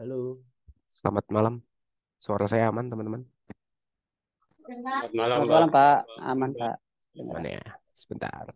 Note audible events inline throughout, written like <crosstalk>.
Halo. Selamat malam. Suara saya aman, teman-teman? Selamat malam, Selamat malam Pak. Pak. Aman, Pak. Aman ya. Sebentar.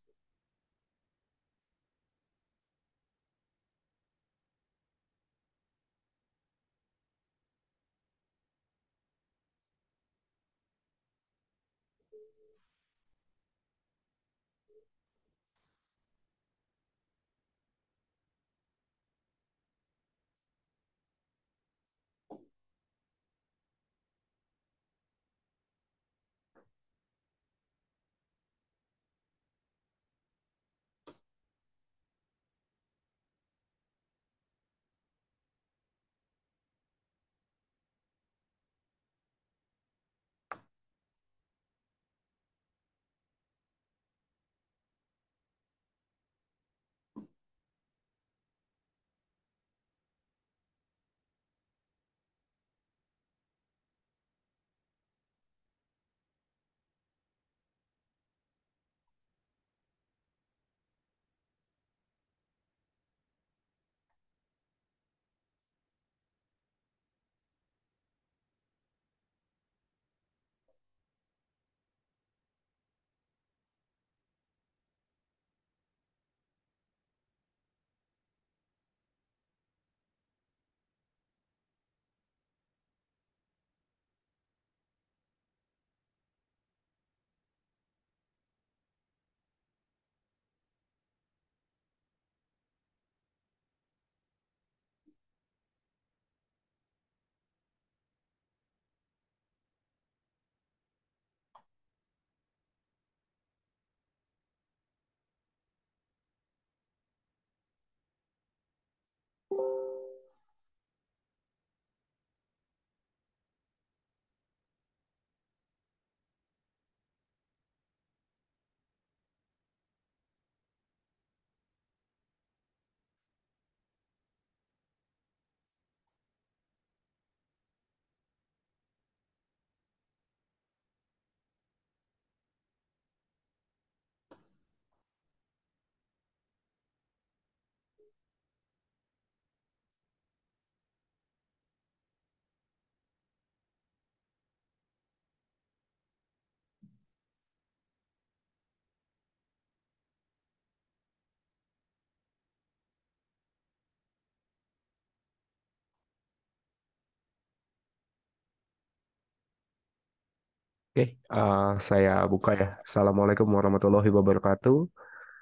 Oke, uh, saya buka ya. Assalamualaikum warahmatullahi wabarakatuh.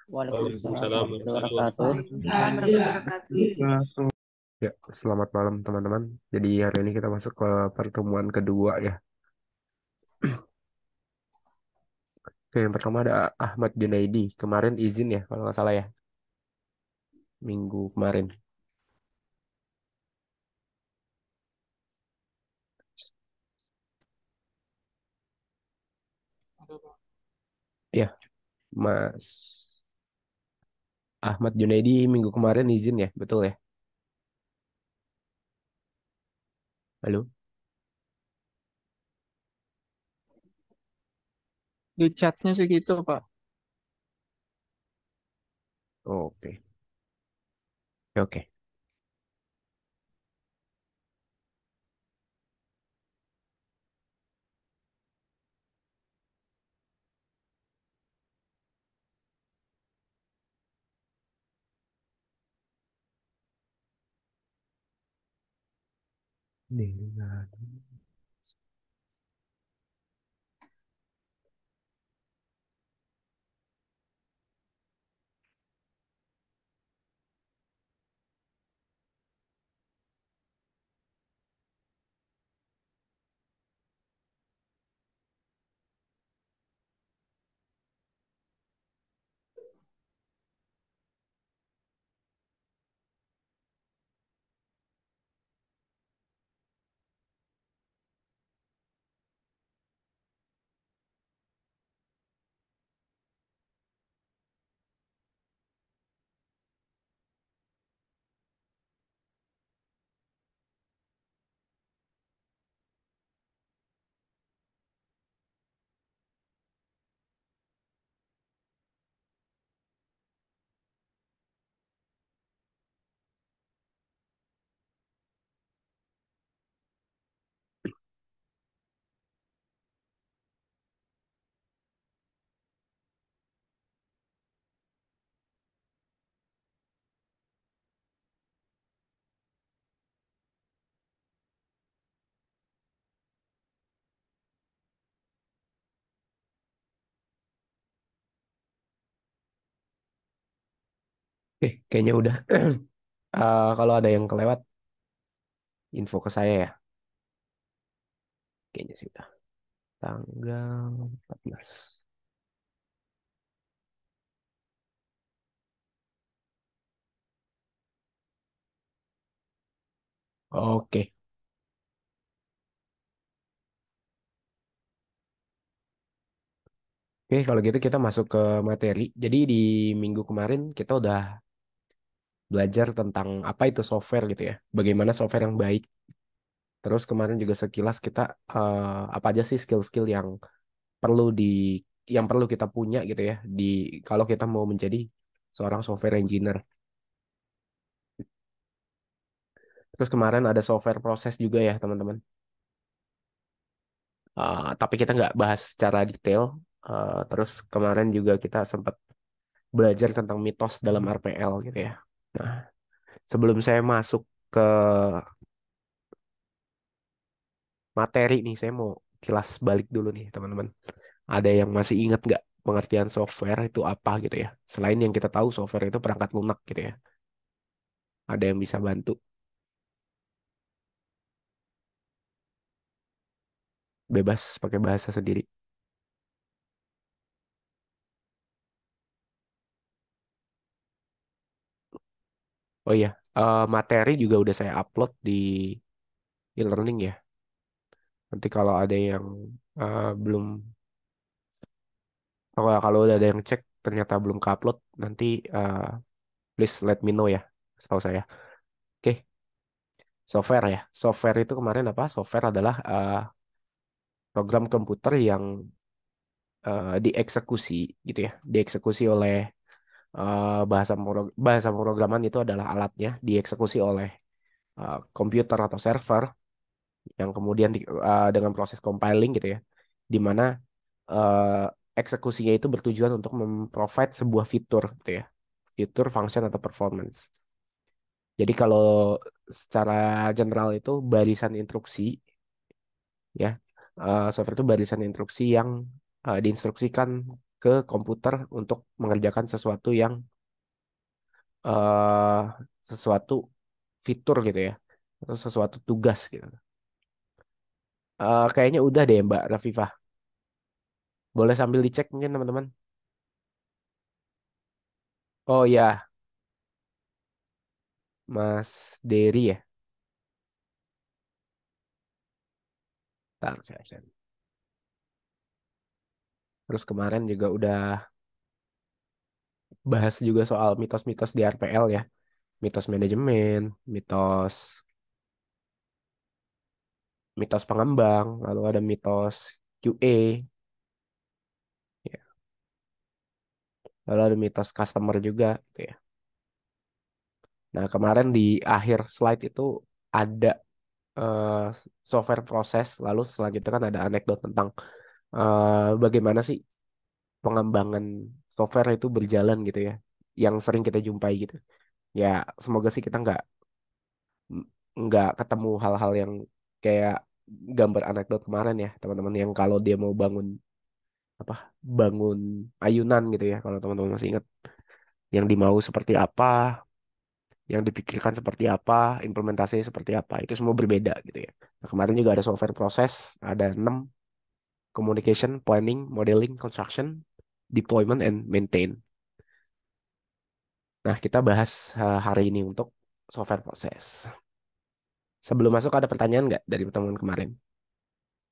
Waalaikumsalam warahmatullahi wabarakatuh. Ya, selamat malam teman-teman. Jadi hari ini kita masuk ke pertemuan kedua ya. Oke, yang pertama ada Ahmad Junaidi. Kemarin izin ya, kalau nggak salah ya. Minggu kemarin. Ya, Mas Ahmad Junaidi minggu kemarin izin ya, betul ya? Halo? Di chatnya segitu, Pak. Oke. Oke. 你啊。Oke, kayaknya udah. uh, <clears throat> kalau ada yang kelewat, info ke saya ya. Kayaknya sih udah. Tanggal 14. Oke. Oke, kalau gitu kita masuk ke materi. Jadi di minggu kemarin kita udah belajar tentang apa itu software gitu ya. Bagaimana software yang baik. Terus kemarin juga sekilas kita uh, apa aja sih skill-skill yang perlu di yang perlu kita punya gitu ya di kalau kita mau menjadi seorang software engineer. Terus kemarin ada software proses juga ya teman-teman. Uh, tapi kita nggak bahas secara detail. Uh, terus kemarin juga kita sempat belajar tentang mitos dalam RPL gitu ya. Nah, sebelum saya masuk ke materi nih, saya mau kilas balik dulu nih, teman-teman. Ada yang masih ingat nggak pengertian software itu apa gitu ya? Selain yang kita tahu software itu perangkat lunak gitu ya. Ada yang bisa bantu? Bebas pakai bahasa sendiri. Oh iya, uh, materi juga udah saya upload di e-learning ya. Nanti kalau ada yang uh, belum, kalau kalau udah ada yang cek ternyata belum ke-upload, nanti uh, please let me know ya, setahu saya. Oke, software ya. Software itu kemarin apa? Software adalah uh, program komputer yang uh, dieksekusi gitu ya, dieksekusi oleh Eh, bahasa pro, bahasa pemrograman itu adalah alatnya dieksekusi oleh uh, komputer atau server yang kemudian di, uh, dengan proses compiling gitu ya, di mana uh, eksekusinya itu bertujuan untuk memprovide sebuah fitur gitu ya, fitur, function atau performance. Jadi kalau secara general itu barisan instruksi ya uh, software itu barisan instruksi yang uh, diinstruksikan ke komputer untuk mengerjakan sesuatu yang uh, sesuatu fitur gitu ya atau sesuatu tugas gitu. Uh, kayaknya udah deh Mbak Rafifah. Boleh sambil dicek mungkin teman-teman. Oh iya. ya, Mas Dery ya. saya, saya Terus kemarin juga udah bahas juga soal mitos-mitos di RPL ya. Mitos manajemen, mitos mitos pengembang, lalu ada mitos QA. Ya. Lalu ada mitos customer juga gitu ya. Nah, kemarin di akhir slide itu ada uh, software proses, lalu selanjutnya kan ada anekdot tentang eh, bagaimana sih pengembangan software itu berjalan gitu ya, yang sering kita jumpai gitu. Ya semoga sih kita nggak nggak ketemu hal-hal yang kayak gambar anekdot kemarin ya teman-teman yang kalau dia mau bangun apa bangun ayunan gitu ya kalau teman-teman masih ingat yang dimau seperti apa yang dipikirkan seperti apa implementasinya seperti apa itu semua berbeda gitu ya nah, kemarin juga ada software proses ada enam communication, planning, modeling, construction, deployment, and maintain. Nah, kita bahas eh, hari ini untuk software proses. Sebelum masuk ada pertanyaan nggak dari pertemuan kemarin?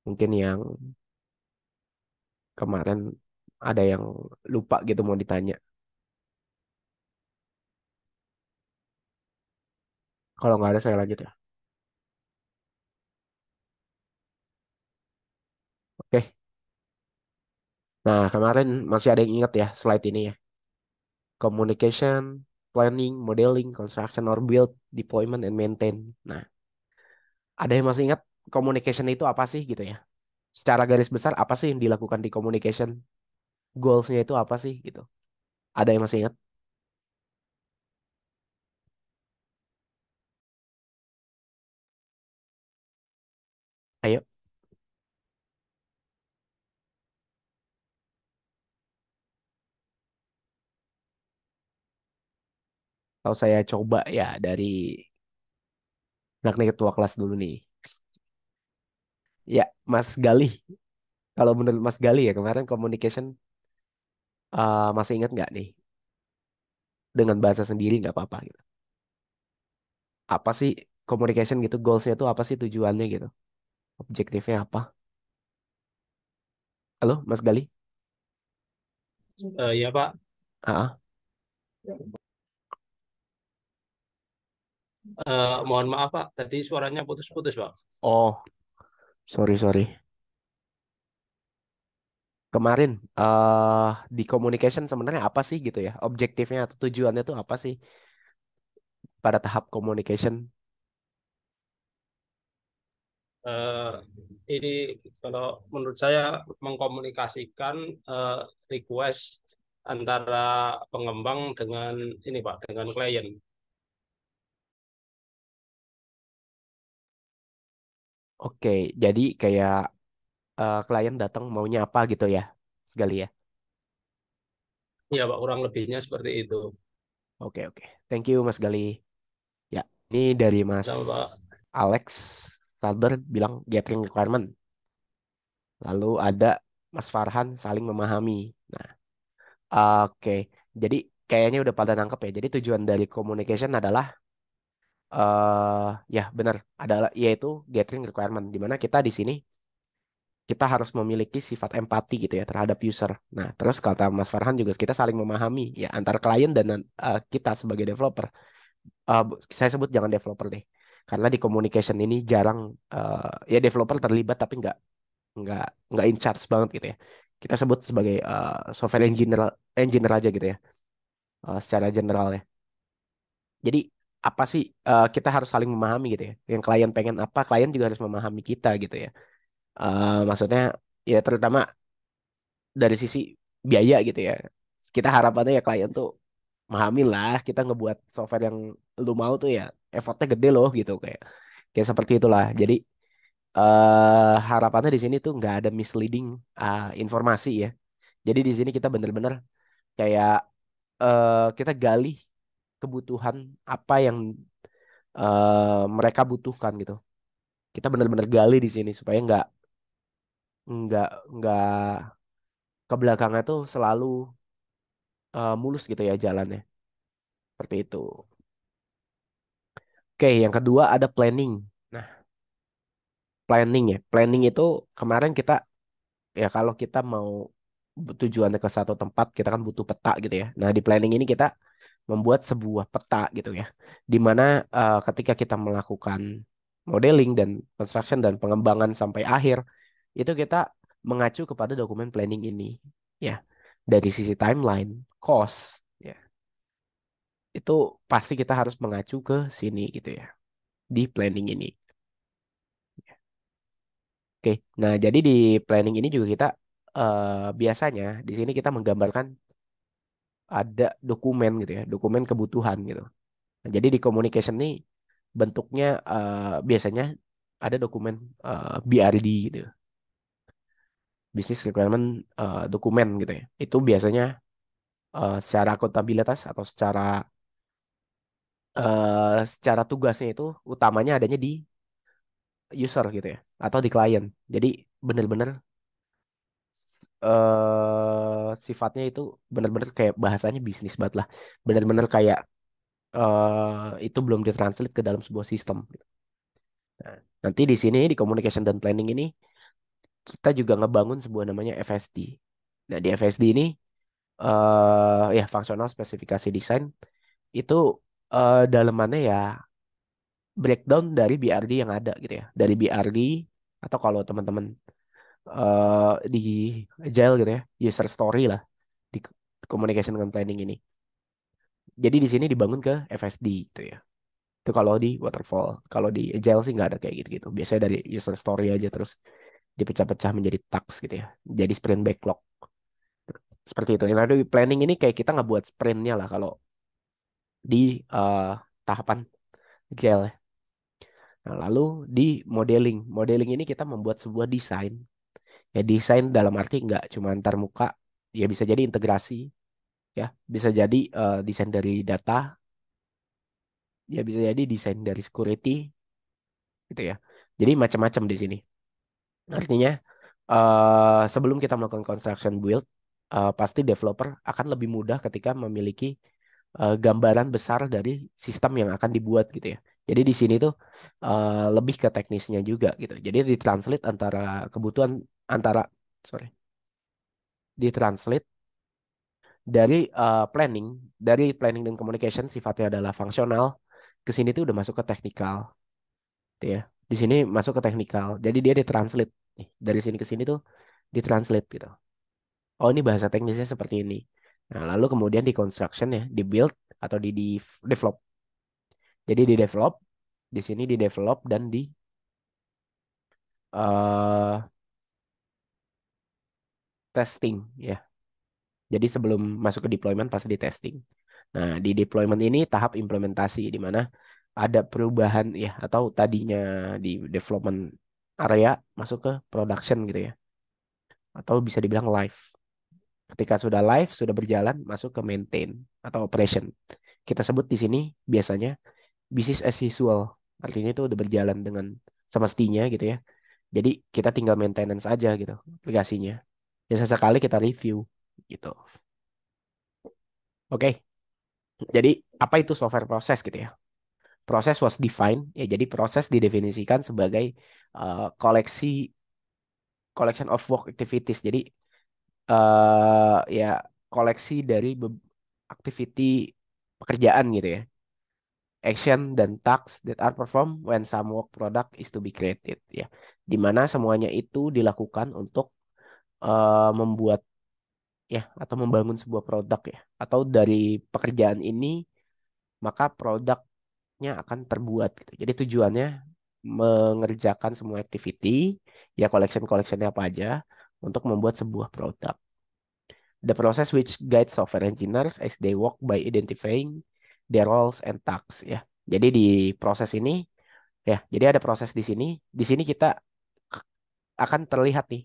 Mungkin yang kemarin ada yang lupa gitu mau ditanya. Kalau nggak ada saya lanjut ya. Oke. Nah, kemarin masih ada yang ingat ya slide ini ya. Communication, planning, modeling, construction or build, deployment and maintain. Nah, ada yang masih ingat communication itu apa sih gitu ya? Secara garis besar apa sih yang dilakukan di communication? Goalsnya itu apa sih gitu? Ada yang masih ingat? Kalau saya coba ya dari Nakni ketua kelas dulu nih. Ya, Mas Galih. Kalau menurut Mas Galih ya kemarin communication uh, masih ingat nggak nih? Dengan bahasa sendiri nggak apa-apa gitu. Apa sih communication gitu goalsnya tuh apa sih tujuannya gitu? Objektifnya apa? Halo, Mas Galih? Uh, ya Pak. Uh Uh, mohon maaf Pak, tadi suaranya putus-putus Pak. Oh, sorry sorry. Kemarin uh, di communication sebenarnya apa sih gitu ya? Objektifnya atau tujuannya tuh apa sih pada tahap communication? Uh, ini kalau menurut saya mengkomunikasikan uh, request antara pengembang dengan ini Pak, dengan klien. Oke, jadi kayak eh, klien datang maunya apa gitu ya, sekali ya. Ya, Pak, kurang lebihnya seperti itu. Oke, oke. Thank you, Mas Gali. Ya, ini dari Mas Sama, Pak. Alex Calder bilang gathering requirement. Lalu ada Mas Farhan saling memahami. Nah, oke. Jadi kayaknya udah pada nangkep ya. Jadi tujuan dari communication adalah uh, ya benar adalah yaitu gathering requirement di mana kita di sini kita harus memiliki sifat empati gitu ya terhadap user. Nah, terus kata Mas Farhan juga kita saling memahami ya antar klien dan uh, kita sebagai developer. Uh, saya sebut jangan developer deh. Karena di communication ini jarang uh, ya developer terlibat tapi nggak nggak nggak in charge banget gitu ya. Kita sebut sebagai uh, software engineer engineer aja gitu ya. Uh, secara general ya. Jadi apa sih uh, kita harus saling memahami gitu ya. Yang klien pengen apa, klien juga harus memahami kita gitu ya. Uh, maksudnya ya terutama dari sisi biaya gitu ya. Kita harapannya ya klien tuh memahami lah kita ngebuat software yang lu mau tuh ya effortnya gede loh gitu kayak kayak seperti itulah. Jadi uh, harapannya di sini tuh nggak ada misleading uh, informasi ya. Jadi di sini kita bener-bener kayak uh, kita gali kebutuhan apa yang uh, mereka butuhkan gitu. Kita benar-benar gali di sini supaya nggak nggak nggak ke belakangnya tuh selalu uh, mulus gitu ya jalannya. Seperti itu. Oke, yang kedua ada planning. Nah, planning ya. Planning itu kemarin kita ya kalau kita mau tujuannya ke satu tempat kita kan butuh peta gitu ya. Nah di planning ini kita membuat sebuah peta gitu ya, dimana uh, eh, ketika kita melakukan modeling dan construction dan pengembangan sampai akhir itu kita mengacu kepada dokumen planning ini ya dari sisi timeline, cost ya itu pasti kita harus mengacu ke sini gitu ya di planning ini. Oke, nah jadi di planning ini juga kita uh, biasanya di sini kita menggambarkan ada dokumen gitu ya, dokumen kebutuhan gitu. Nah, jadi di communication nih bentuknya uh, biasanya ada dokumen uh, eh, BRD gitu. Business requirement uh, dokumen gitu ya. Itu biasanya uh, secara akuntabilitas atau secara uh, secara tugasnya itu utamanya adanya di user gitu ya atau di klien. Jadi benar-benar uh, sifatnya itu benar-benar kayak bahasanya bisnis banget lah benar-benar kayak uh, itu belum ditranslate ke dalam sebuah sistem nah. nanti di sini di communication dan planning ini kita juga ngebangun sebuah namanya FSD nah di FSD ini uh, ya functional specification design itu uh, dalemannya ya breakdown dari BRD yang ada gitu ya dari BRD atau kalau teman-teman Eh, di agile gitu ya user story lah di communication dengan planning ini jadi di sini dibangun ke FSD itu ya itu kalau di waterfall kalau di agile sih nggak ada kayak gitu gitu biasanya dari user story aja terus dipecah-pecah menjadi tax gitu ya jadi sprint backlog seperti itu. Nah, di planning ini kayak kita nggak buat sprintnya lah kalau di uh, tahapan gel. Nah, lalu di modeling, modeling ini kita membuat sebuah desain ya desain dalam arti nggak cuma antar muka ya bisa jadi integrasi ya bisa jadi uh, desain dari data ya bisa jadi desain dari security gitu ya jadi macam-macam di sini artinya uh, sebelum kita melakukan construction build uh, pasti developer akan lebih mudah ketika memiliki uh, gambaran besar dari sistem yang akan dibuat gitu ya jadi di sini tuh uh, lebih ke teknisnya juga gitu jadi ditranslate antara kebutuhan antara sorry di translate dari uh, planning dari planning dan communication sifatnya adalah fungsional ke sini tuh udah masuk ke teknikal gitu ya di sini masuk ke technical jadi dia translate nih dari sini ke sini tuh di translate gitu oh ini bahasa teknisnya seperti ini nah lalu kemudian di construction ya di build atau di, di develop jadi di develop di sini di develop dan di uh, testing ya. Jadi sebelum masuk ke deployment pasti di testing. Nah, di deployment ini tahap implementasi di mana ada perubahan ya atau tadinya di development area masuk ke production gitu ya. Atau bisa dibilang live. Ketika sudah live, sudah berjalan masuk ke maintain atau operation. Kita sebut di sini biasanya business as usual. Artinya itu udah berjalan dengan semestinya gitu ya. Jadi kita tinggal maintenance aja gitu aplikasinya ya sesekali kita review gitu. Oke. Okay. Jadi apa itu software proses gitu ya? Proses was defined ya jadi proses didefinisikan sebagai uh, koleksi collection of work activities. Jadi uh, ya koleksi dari activity pekerjaan gitu ya. Action dan tasks that are performed when some work product is to be created ya. Dimana semuanya itu dilakukan untuk uh, membuat ya atau membangun sebuah produk ya atau dari pekerjaan ini maka produknya akan terbuat gitu. Jadi tujuannya mengerjakan semua activity ya collection-collectionnya apa aja untuk membuat sebuah produk. The process which guides software engineers as they work by identifying their roles and tasks ya. Jadi di proses ini ya, jadi ada proses di sini. Di sini kita akan terlihat nih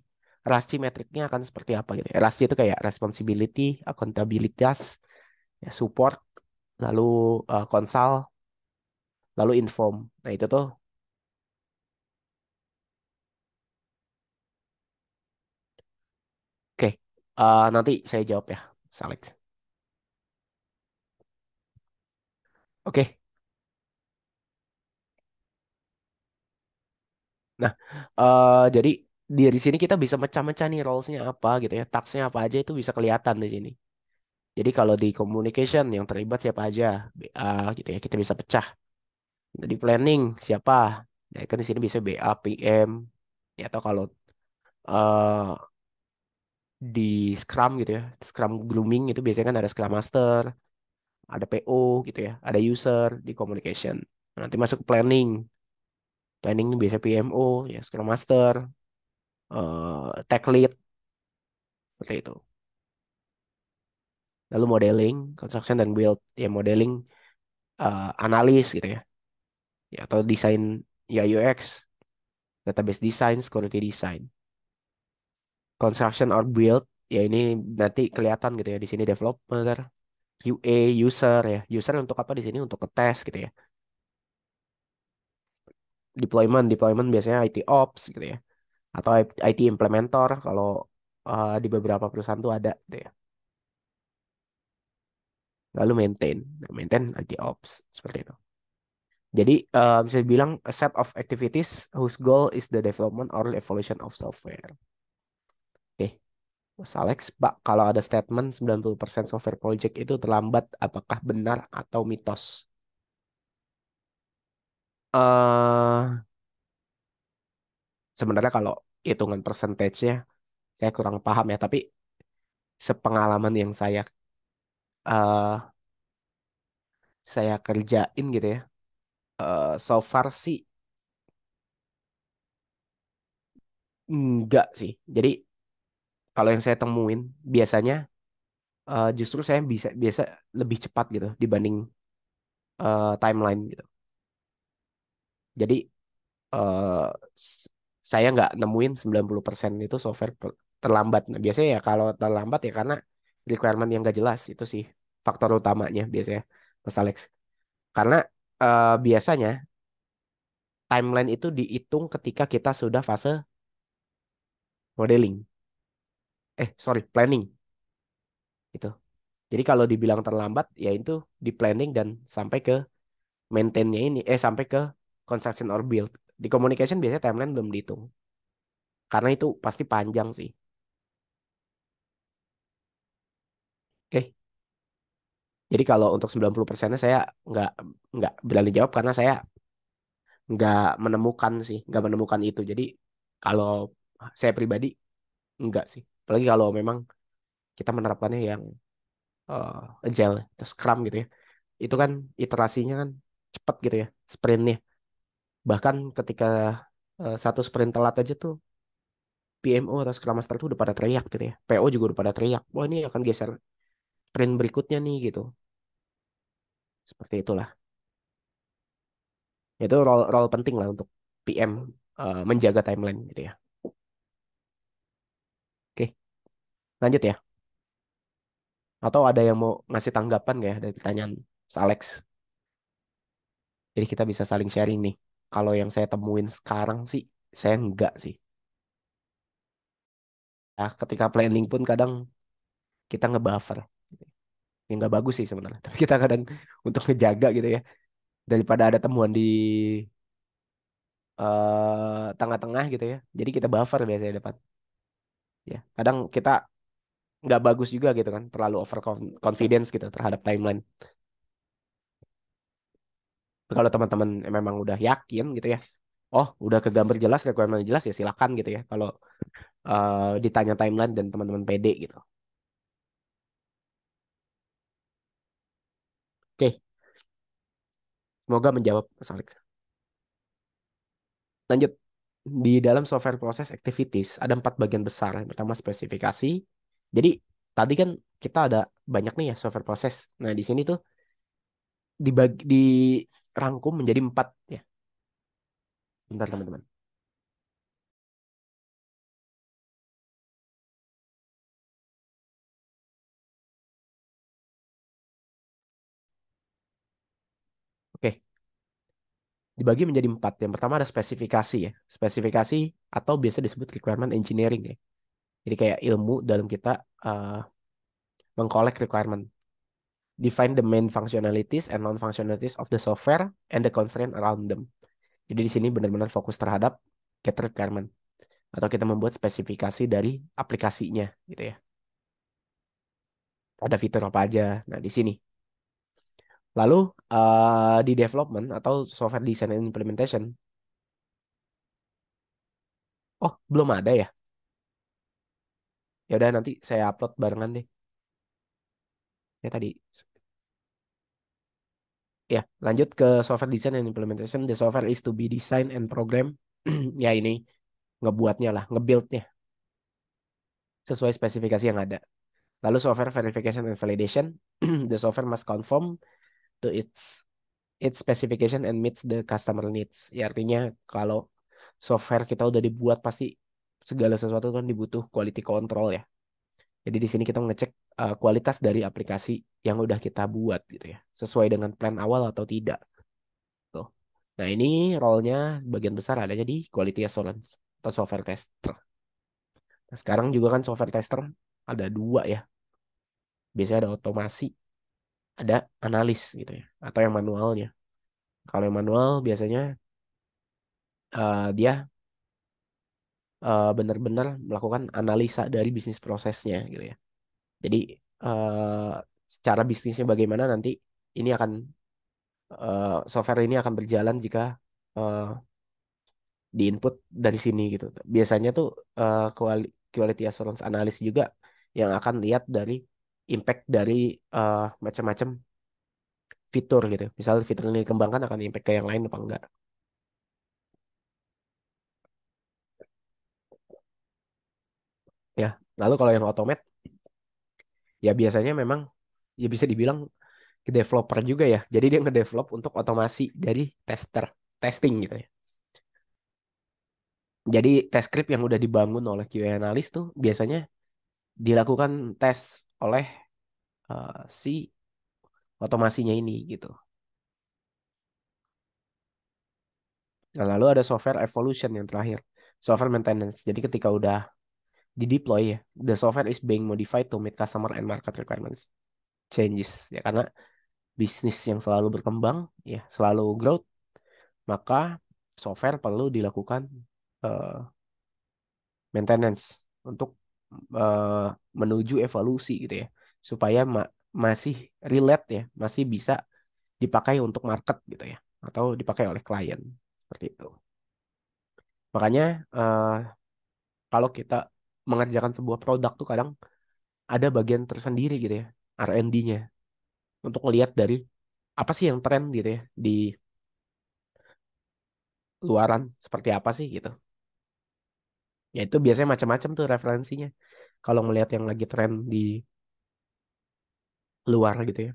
rasio metriknya akan seperti apa gitu ya. Rasio itu kayak responsibility, akuntabilitas, ya, support, lalu uh, eh, konsal, lalu inform. Nah itu tuh Oke, uh, nanti saya jawab ya, Salix. Oke. Okay. Nah, uh, jadi di sini kita bisa mecah-mecah nih roles-nya apa gitu ya, taksnya apa aja itu bisa kelihatan di sini. Jadi kalau di communication yang terlibat siapa aja, BA gitu ya, kita bisa pecah. Di planning siapa, ya kan di sini bisa BA, PM, ya atau kalau uh, di Scrum gitu ya, Scrum grooming itu biasanya kan ada Scrum Master, ada PO gitu ya, ada user di communication. Nanti masuk planning, planning biasa PMO, ya Scrum Master, uh, tech lead seperti itu lalu modeling construction dan build ya modeling uh, analis gitu ya ya atau desain ya UX database design security design construction or build ya ini nanti kelihatan gitu ya di sini developer QA user ya user untuk apa di sini untuk ke test gitu ya deployment deployment biasanya IT ops gitu ya atau IT implementer kalau uh, di beberapa perusahaan tuh ada gitu ya. Lalu maintain, nah, maintain IT ops seperti itu. Jadi uh, bisa dibilang a set of activities whose goal is the development or evolution of software. Oke. Okay. Mas Alex, Pak, kalau ada statement 90% software project itu terlambat, apakah benar atau mitos? Uh, sebenarnya kalau hitungan persentasenya saya kurang paham ya tapi sepengalaman yang saya uh, saya kerjain gitu ya uh, so far sih enggak sih jadi kalau yang saya temuin biasanya uh, justru saya bisa biasa lebih cepat gitu dibanding uh, timeline gitu jadi uh, saya nggak nemuin 90% itu software terlambat. Nah, biasanya ya kalau terlambat ya karena requirement yang nggak jelas itu sih faktor utamanya biasanya Mas Alex. Karena uh, biasanya timeline itu dihitung ketika kita sudah fase modeling. Eh, sorry, planning. Itu. Jadi kalau dibilang terlambat, ya itu di planning dan sampai ke maintainnya ini, eh sampai ke construction or build di communication biasanya timeline belum dihitung. Karena itu pasti panjang sih. Oke. Jadi kalau untuk 90 persennya saya nggak nggak berani jawab karena saya nggak menemukan sih, nggak menemukan itu. Jadi kalau saya pribadi nggak sih. Apalagi kalau memang kita menerapkannya yang uh, agile, terus scrum gitu ya. Itu kan iterasinya kan cepat gitu ya, sprintnya bahkan ketika uh, satu sprint telat aja tuh PMO atau Scrum Master tuh udah pada teriak gitu ya. PO juga udah pada teriak. Wah ini akan geser sprint berikutnya nih gitu. Seperti itulah. Itu role, role penting lah untuk PM uh, eh, menjaga timeline gitu ya. Oke, lanjut ya. Atau ada yang mau ngasih tanggapan gak ya dari pertanyaan Alex? Jadi kita bisa saling sharing nih kalau yang saya temuin sekarang sih saya enggak sih nah, ketika planning pun kadang kita ngebuffer yang nggak bagus sih sebenarnya <laughs> tapi kita kadang untuk ngejaga gitu ya daripada ada temuan di eh, tengah-tengah uh, gitu ya jadi kita buffer biasanya depan ya kadang kita nggak bagus juga gitu kan terlalu over confidence gitu terhadap timeline kalau teman-teman memang udah yakin gitu ya oh udah kegambar jelas requirement jelas ya silakan gitu ya kalau uh, ditanya timeline dan teman-teman pede gitu oke okay. semoga menjawab Mas Alex lanjut di dalam software process activities ada empat bagian besar yang pertama spesifikasi jadi tadi kan kita ada banyak nih ya software process. nah di sini tuh dibagi di rangkum menjadi empat ya. Bentar ya. teman-teman. Oke. Dibagi menjadi empat. Yang pertama ada spesifikasi ya. Spesifikasi atau biasa disebut requirement engineering ya. Jadi kayak ilmu dalam kita uh, mengkolek requirement define the main functionalities and non-functionalities of the software and the constraint around them. Jadi di sini benar-benar fokus terhadap get requirement atau kita membuat spesifikasi dari aplikasinya gitu ya. Ada fitur apa aja. Nah, di sini. Lalu uh, di development atau software design and implementation. Oh, belum ada ya? Ya udah nanti saya upload barengan deh ya tadi ya lanjut ke software design and implementation the software is to be designed and program <clears throat> ya ini ngebuatnya lah ngebuildnya sesuai spesifikasi yang ada lalu software verification and validation <clears throat> the software must conform to its its specification and meets the customer needs ya artinya kalau software kita udah dibuat pasti segala sesuatu kan dibutuh quality control ya jadi di sini kita ngecek uh, kualitas dari aplikasi yang udah kita buat gitu ya sesuai dengan plan awal atau tidak tuh nah ini role-nya bagian besar adanya di quality assurance atau software tester nah, sekarang juga kan software tester ada dua ya biasanya ada otomasi ada analis gitu ya atau yang manualnya kalau yang manual biasanya uh, dia eh, benar-benar melakukan analisa dari bisnis prosesnya gitu ya jadi uh, secara bisnisnya bagaimana nanti ini akan uh, software ini akan berjalan jika uh, eh, di dari sini gitu. Biasanya tuh uh, quality assurance analis juga yang akan lihat dari impact dari uh, macam-macam fitur gitu. Misal fitur ini dikembangkan akan impact ke yang lain apa enggak. Ya, lalu kalau yang automate ya biasanya memang ya bisa dibilang ke developer juga ya. Jadi dia ngedevelop untuk otomasi dari tester, testing gitu ya. Jadi test script yang udah dibangun oleh QA analis tuh biasanya dilakukan tes oleh uh, si otomasinya ini gitu. Nah, lalu ada software evolution yang terakhir, software maintenance. Jadi ketika udah di deploy ya the software is being modified to meet customer and market requirements changes ya karena bisnis yang selalu berkembang ya selalu growth maka software perlu dilakukan uh, maintenance untuk uh, menuju evolusi gitu ya supaya ma masih relate ya masih bisa dipakai untuk market gitu ya atau dipakai oleh klien seperti itu makanya uh, kalau kita mengerjakan sebuah produk tuh kadang ada bagian tersendiri gitu ya R&D-nya untuk melihat dari apa sih yang tren gitu ya di luaran seperti apa sih gitu ya itu biasanya macam-macam tuh referensinya kalau melihat yang lagi tren di luar gitu ya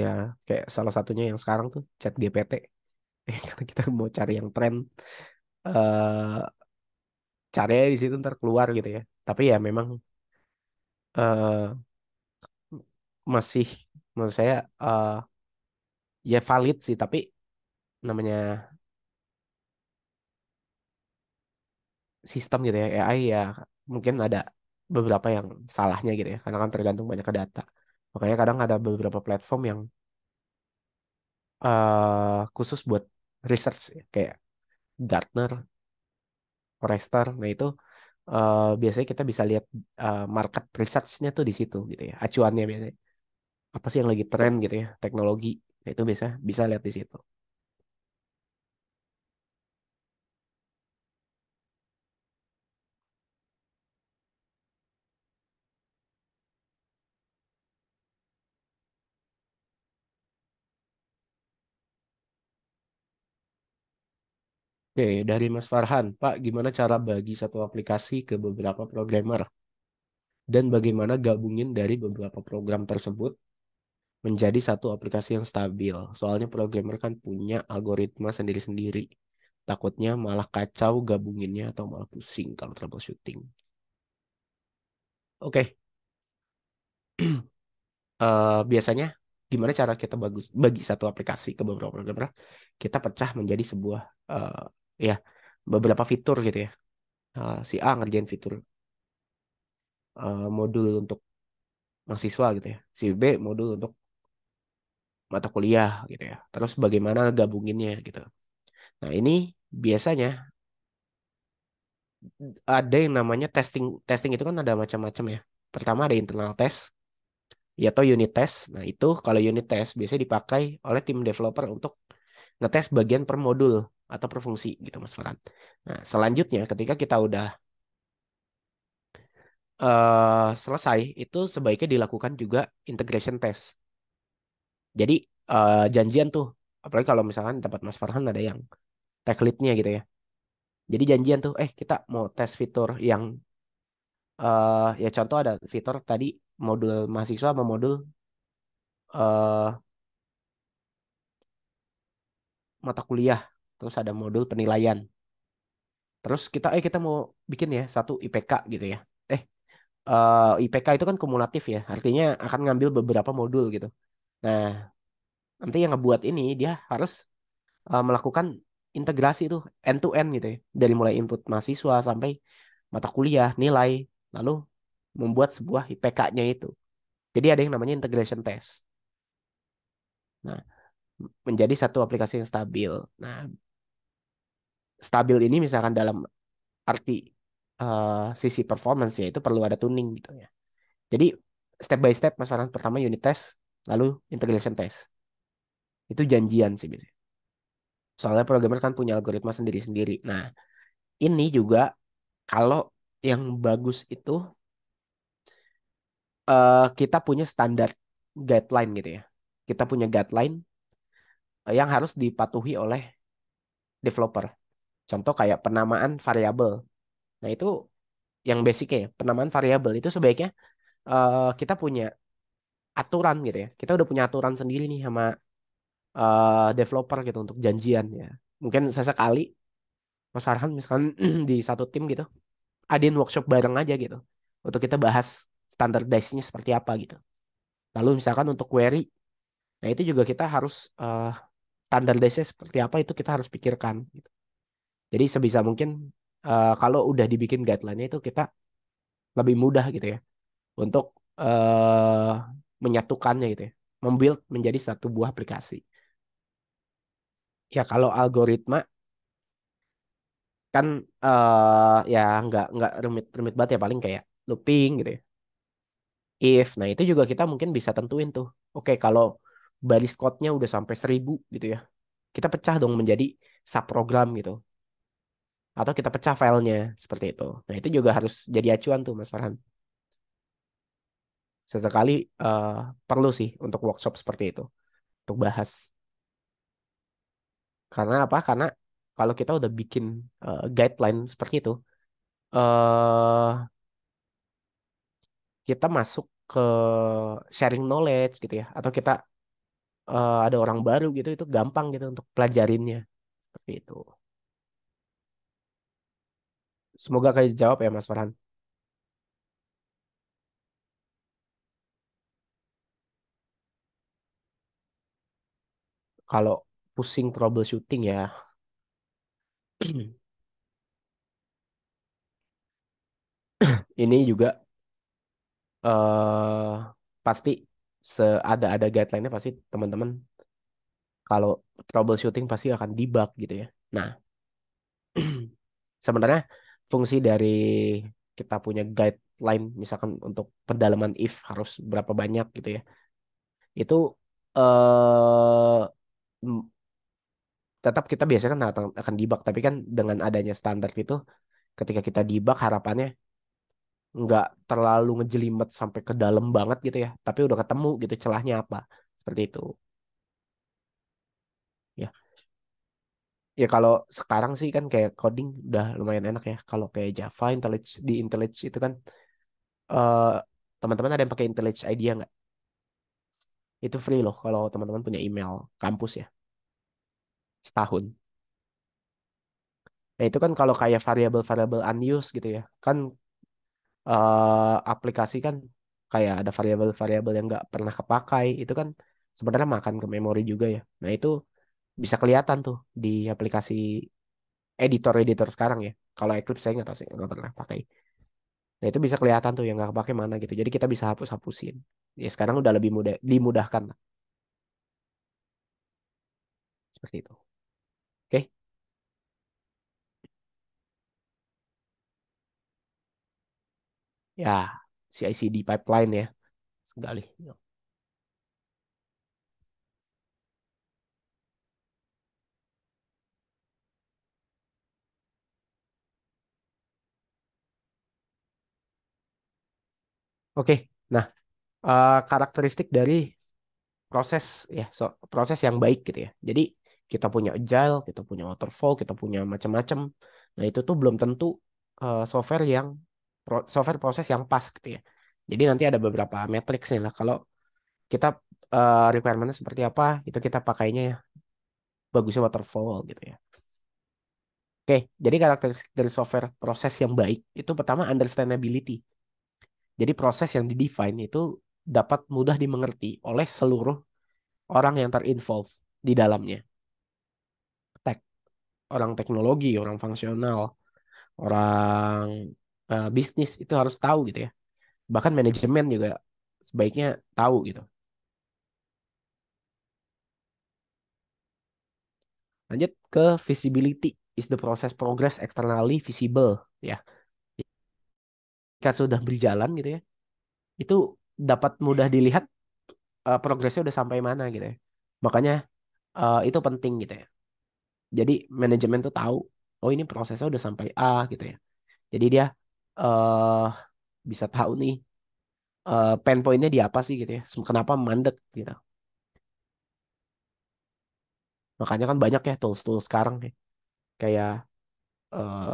ya kayak salah satunya yang sekarang tuh chat GPT <laughs> karena kita mau cari yang tren uh, cari di situ ntar keluar gitu ya tapi ya memang uh, masih menurut saya uh, ya valid sih tapi namanya sistem gitu ya AI ya mungkin ada beberapa yang salahnya gitu ya karena kan tergantung banyak ke data makanya kadang ada beberapa platform yang uh, khusus buat research ya. kayak Gartner forester, Nah itu uh, biasanya kita bisa lihat uh, market research-nya tuh di situ gitu ya, acuannya biasanya apa sih yang lagi tren gitu ya, teknologi. Nah, itu biasa bisa lihat di situ. Oke, dari Mas Farhan, Pak, gimana cara bagi satu aplikasi ke beberapa programmer? Dan bagaimana gabungin dari beberapa program tersebut menjadi satu aplikasi yang stabil? Soalnya programmer kan punya algoritma sendiri-sendiri. Takutnya malah kacau gabunginnya atau malah pusing kalau troubleshooting. Oke. uh, <clears throat> biasanya gimana cara kita bagus bagi satu aplikasi ke beberapa programmer kita pecah menjadi sebuah uh, ya beberapa fitur gitu ya uh, si A ngerjain fitur uh, modul untuk mahasiswa gitu ya si B modul untuk mata kuliah gitu ya terus bagaimana gabunginnya gitu nah ini biasanya ada yang namanya testing testing itu kan ada macam-macam ya pertama ada internal test ya atau unit test nah itu kalau unit test biasanya dipakai oleh tim developer untuk ngetes bagian per modul atau per fungsi gitu Farhan. Nah, selanjutnya ketika kita udah uh, selesai itu sebaiknya dilakukan juga integration test. Jadi uh, janjian tuh, apalagi kalau misalkan dapat Mas Farhan ada yang tech lead-nya gitu ya. Jadi janjian tuh, eh kita mau tes fitur yang uh, ya contoh ada fitur tadi modul mahasiswa sama modul uh, mata kuliah terus ada modul penilaian terus kita eh kita mau bikin ya satu IPK gitu ya eh uh, eh, IPK itu kan kumulatif ya artinya akan ngambil beberapa modul gitu nah nanti yang ngebuat ini dia harus uh, melakukan integrasi itu end to end gitu ya dari mulai input mahasiswa sampai mata kuliah nilai lalu membuat sebuah IPK-nya itu jadi ada yang namanya integration test nah menjadi satu aplikasi yang stabil. Nah, stabil ini misalkan dalam arti uh, sisi performance ya itu perlu ada tuning gitu ya. Jadi step by step Mas Farhan pertama unit test lalu integration test. Itu janjian sih biasanya. Soalnya programmer kan punya algoritma sendiri-sendiri. Nah, ini juga kalau yang bagus itu uh, kita punya standar guideline gitu ya. Kita punya guideline eh, yang harus dipatuhi oleh developer. Contoh kayak penamaan variabel. Nah itu yang basicnya ya, penamaan variabel itu sebaiknya uh, kita punya aturan gitu ya. Kita udah punya aturan sendiri nih sama uh, developer gitu untuk janjian ya. Mungkin sesekali Mas Farhan misalkan <clears throat> di satu tim gitu adain workshop bareng aja gitu untuk kita bahas standardize nya seperti apa gitu. Lalu misalkan untuk query, nah itu juga kita harus uh, eh, standardize nya seperti apa itu kita harus pikirkan. Gitu. Jadi sebisa mungkin uh, kalau udah dibikin guideline-nya itu kita lebih mudah gitu ya untuk uh, menyatukannya gitu ya, membuild menjadi satu buah aplikasi. Ya kalau algoritma kan uh, ya nggak nggak rumit-rumit banget ya paling kayak looping gitu ya. If, nah itu juga kita mungkin bisa tentuin tuh. Oke okay, kalau baris code-nya udah sampai seribu gitu ya, kita pecah dong menjadi subprogram gitu atau kita pecah filenya seperti itu. Nah itu juga harus jadi acuan tuh Mas Farhan. Sesekali uh, perlu sih untuk workshop seperti itu untuk bahas. Karena apa? Karena kalau kita udah bikin uh, guideline seperti itu, uh, kita masuk ke sharing knowledge gitu ya, atau kita uh, ada orang baru gitu, itu gampang gitu untuk pelajarinnya seperti itu. Semoga kalian jawab ya Mas Farhan. Kalau pusing troubleshooting ya. <clears throat> Ini juga eh pasti seada-ada guideline-nya pasti teman-teman kalau troubleshooting pasti akan debug gitu ya. Nah, <clears throat> sebenarnya fungsi dari kita punya guideline misalkan untuk pendalaman if harus berapa banyak gitu ya itu eh tetap kita biasanya kan akan, akan debug tapi kan dengan adanya standar itu ketika kita debug harapannya nggak terlalu ngejelimet sampai ke dalam banget gitu ya tapi udah ketemu gitu celahnya apa seperti itu ya kalau sekarang sih kan kayak coding udah lumayan enak ya kalau kayak Java IntelliJ di IntelliJ itu kan teman eh, teman-teman ada yang pakai IntelliJ IDEA ya nggak itu free loh kalau teman-teman punya email kampus ya setahun nah itu kan kalau kayak variable-variable unused gitu ya kan uh, aplikasi kan kayak ada variable-variable yang nggak pernah kepakai itu kan sebenarnya makan ke memori juga ya nah itu bisa kelihatan tuh di aplikasi editor-editor sekarang ya. Kalau Eclipse saya nggak tahu sih, nggak pernah pakai. Nah itu bisa kelihatan tuh yang nggak pakai mana gitu. Jadi kita bisa hapus-hapusin. Ya sekarang udah lebih mudah, dimudahkan lah. Seperti itu. Oke. Okay. Ya, CICD pipeline ya. Sekali. Oke, nah uh, karakteristik dari proses ya so, proses yang baik gitu ya. Jadi kita punya agile, kita punya waterfall, kita punya macam-macam. Nah itu tuh belum tentu uh, software yang pro, software proses yang pas gitu ya. Jadi nanti ada beberapa metrics nih lah kalau kita uh, requirementnya seperti apa itu kita pakainya ya bagusnya waterfall gitu ya. Oke, jadi karakteristik dari software proses yang baik itu pertama understandability jadi proses yang didefine itu dapat mudah dimengerti oleh seluruh orang yang terinvolve di dalamnya. Tech, orang teknologi, orang fungsional, orang uh, bisnis itu harus tahu gitu ya. Bahkan manajemen juga sebaiknya tahu gitu. Lanjut ke visibility is the process progress externally visible ya ketika sudah berjalan gitu ya itu dapat mudah dilihat uh, progresnya udah sampai mana gitu ya makanya uh, itu penting gitu ya jadi manajemen tuh tahu oh ini prosesnya udah sampai A gitu ya jadi dia uh, bisa tahu nih uh, pen pointnya di apa sih gitu ya kenapa mandek gitu makanya kan banyak ya tools tools sekarang ya kayak uh,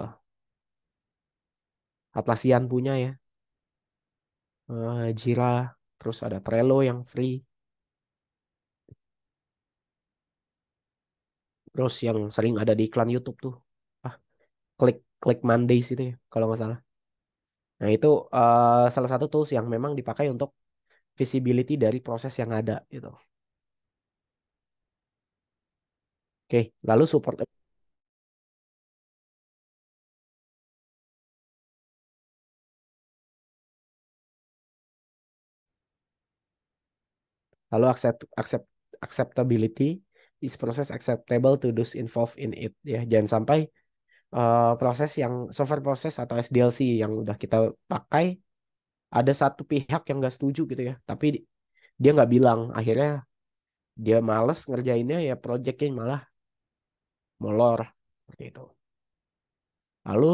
Atlassian punya ya. Uh, Jira, terus ada Trello yang free. Terus yang sering ada di iklan YouTube tuh. Ah, klik klik Mondays itu ya, kalau nggak salah. Nah, itu uh, salah satu tools yang memang dipakai untuk visibility dari proses yang ada gitu. Oke, lalu support Lalu accept, accept, acceptability is process acceptable to those involved in it. Ya, jangan sampai uh, proses yang software proses atau SDLC yang udah kita pakai ada satu pihak yang nggak setuju gitu ya, tapi dia nggak bilang. Akhirnya dia males ngerjainnya ya projectnya malah molor seperti itu. Lalu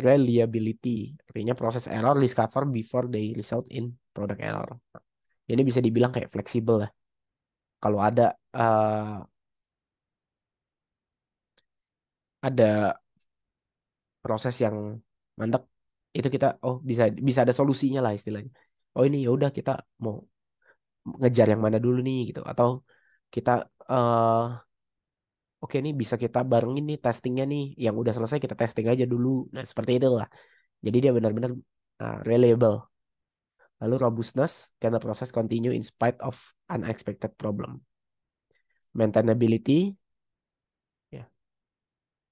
reliability, artinya proses error discover before they result in product error. Nah, ini bisa dibilang kayak fleksibel lah. Kalau ada uh, ada proses yang mandek itu kita oh bisa bisa ada solusinya lah istilahnya. Oh ini ya udah kita mau ngejar yang mana dulu nih gitu atau kita uh, oke nih bisa kita barengin nih testingnya nih yang udah selesai kita testing aja dulu nah seperti itulah jadi dia benar-benar uh, reliable Lalu robustness karena proses continue in spite of unexpected problem. Maintainability ya.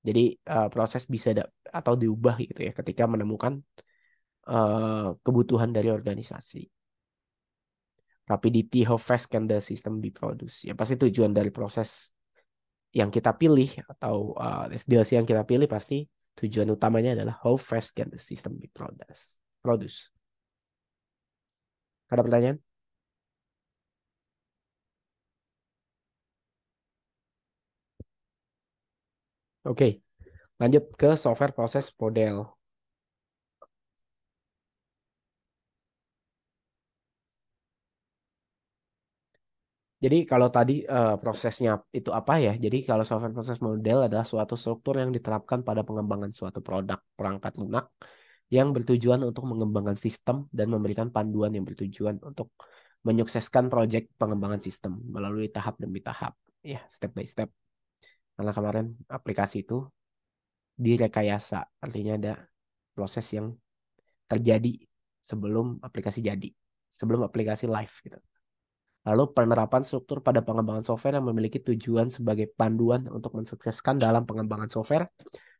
Jadi uh, proses bisa atau diubah gitu ya ketika menemukan uh, kebutuhan dari organisasi. Rapidity, how fast can the system be produced? Ya pasti tujuan dari proses yang kita pilih atau uh, eh, SDLC yang kita pilih pasti tujuan utamanya adalah how fast can the system be produced. Produce. Ada pertanyaan? Oke, lanjut ke software proses model. Jadi kalau tadi uh, prosesnya itu apa ya? Jadi kalau software proses model adalah suatu struktur yang diterapkan pada pengembangan suatu produk perangkat lunak yang bertujuan untuk mengembangkan sistem dan memberikan panduan yang bertujuan untuk menyukseskan proyek pengembangan sistem melalui tahap demi tahap, ya step by step. Karena kemarin aplikasi itu direkayasa, artinya ada proses yang terjadi sebelum aplikasi jadi, sebelum aplikasi live gitu. Lalu penerapan struktur pada pengembangan software yang memiliki tujuan sebagai panduan untuk mensukseskan dalam pengembangan software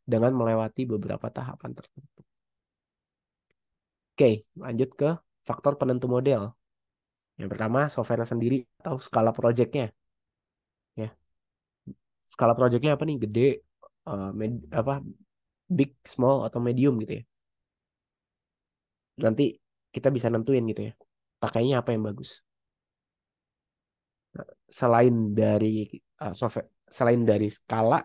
dengan melewati beberapa tahapan tertentu. Oke, lanjut ke faktor penentu model. Yang pertama, software sendiri atau skala projectnya. Ya. Skala projectnya apa nih? Gede, uh, med, apa big, small, atau medium gitu ya. Nanti kita bisa nentuin gitu ya. Pakainya apa yang bagus. Nah, selain dari uh, software, selain dari skala,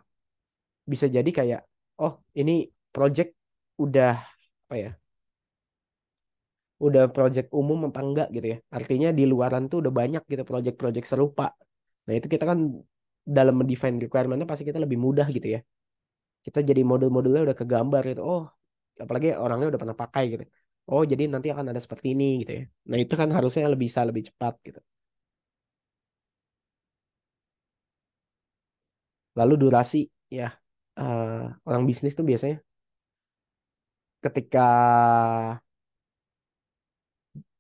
bisa jadi kayak, oh ini project udah apa ya udah project umum apa enggak gitu ya. Artinya di luaran tuh udah banyak gitu project-project serupa. Nah itu kita kan dalam mendefine requirement-nya pasti kita lebih mudah gitu ya. Kita jadi model-modelnya udah kegambar gitu. Oh, apalagi orangnya udah pernah pakai gitu. Oh, jadi nanti akan ada seperti ini gitu ya. Nah, itu kan harusnya lebih bisa lebih cepat gitu. Lalu durasi ya. Uh, orang bisnis tuh biasanya ketika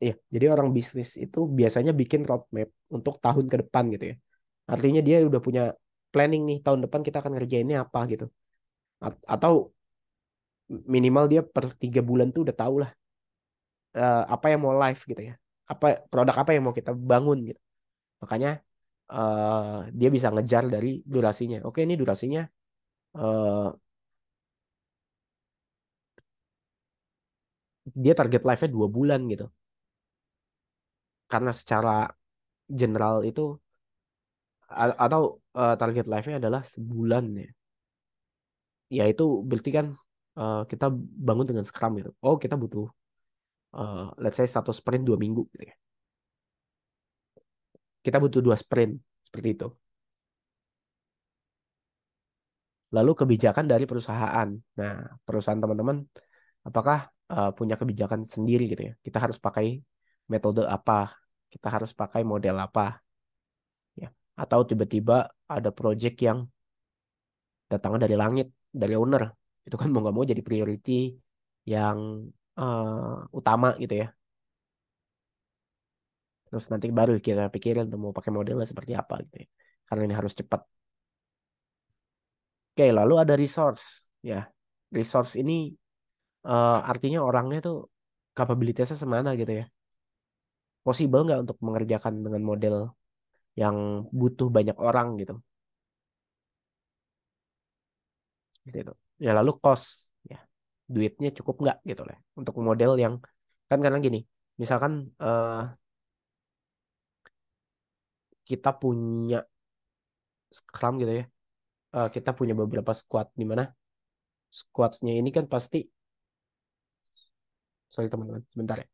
Iya, jadi orang bisnis itu biasanya bikin roadmap untuk tahun ke depan gitu ya. Artinya dia udah punya planning nih tahun depan kita akan ngerjainnya apa gitu. A atau minimal dia per tiga bulan tuh udah tau lah uh, apa yang mau live gitu ya. Apa produk apa yang mau kita bangun gitu. Makanya uh, dia bisa ngejar dari durasinya. Oke, ini durasinya uh, dia target live-nya dua bulan gitu karena secara general itu atau uh, target life nya adalah sebulan ya. Ya itu berarti kan uh, kita bangun dengan scrum gitu. Oh, kita butuh uh, let's say satu sprint dua minggu gitu ya. Kita butuh dua sprint seperti itu. Lalu kebijakan dari perusahaan. Nah, perusahaan teman-teman apakah uh, punya kebijakan sendiri gitu ya? Kita harus pakai metode apa kita harus pakai model apa ya atau tiba-tiba ada project yang datangnya dari langit dari owner itu kan mau nggak mau jadi priority yang uh, utama gitu ya terus nanti baru kita pikirin mau pakai modelnya seperti apa gitu ya karena ini harus cepat oke lalu ada resource ya resource ini uh, artinya orangnya tuh kapabilitasnya semana gitu ya possible nggak untuk mengerjakan dengan model yang butuh banyak orang gitu gitu ya lalu cost ya duitnya cukup nggak gitu lah ya, untuk model yang kan karena gini misalkan uh, kita punya scrum gitu ya uh, kita punya beberapa squad di mana squadnya ini kan pasti sorry teman-teman sebentar ya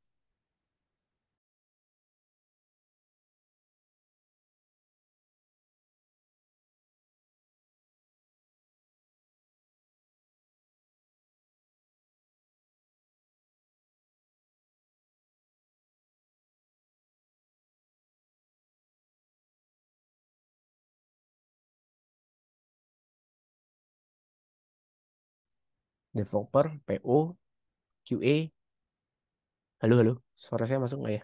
developer, PO, QA. Halo, halo. Suara saya masuk nggak ya?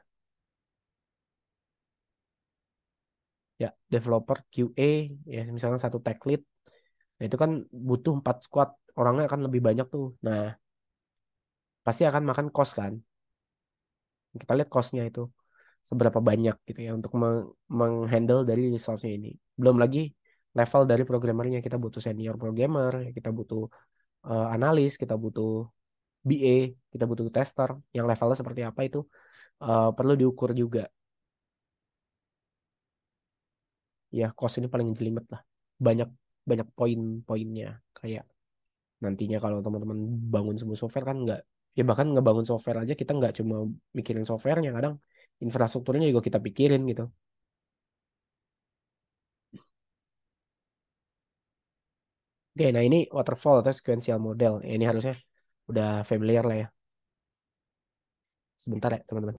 Ya, developer, QA, ya misalnya satu tech lead. Nah, itu kan butuh empat squad. Orangnya akan lebih banyak tuh. Nah, pasti akan makan cost kan. Kita lihat costnya itu seberapa banyak gitu ya untuk meng menghandle dari resource-nya ini. Belum lagi level dari programmernya kita butuh senior programmer, kita butuh uh, analis, kita butuh BA, kita butuh tester yang levelnya seperti apa itu uh, perlu diukur juga. Ya, cost ini paling jelimet lah. Banyak banyak poin-poinnya kayak nantinya kalau teman-teman bangun sebuah software kan nggak ya bahkan ngebangun software aja kita nggak cuma mikirin softwarenya kadang infrastrukturnya juga kita pikirin gitu Oke, nah ini waterfall atau sequential model. Ini harusnya udah familiar lah ya. Sebentar ya, teman-teman.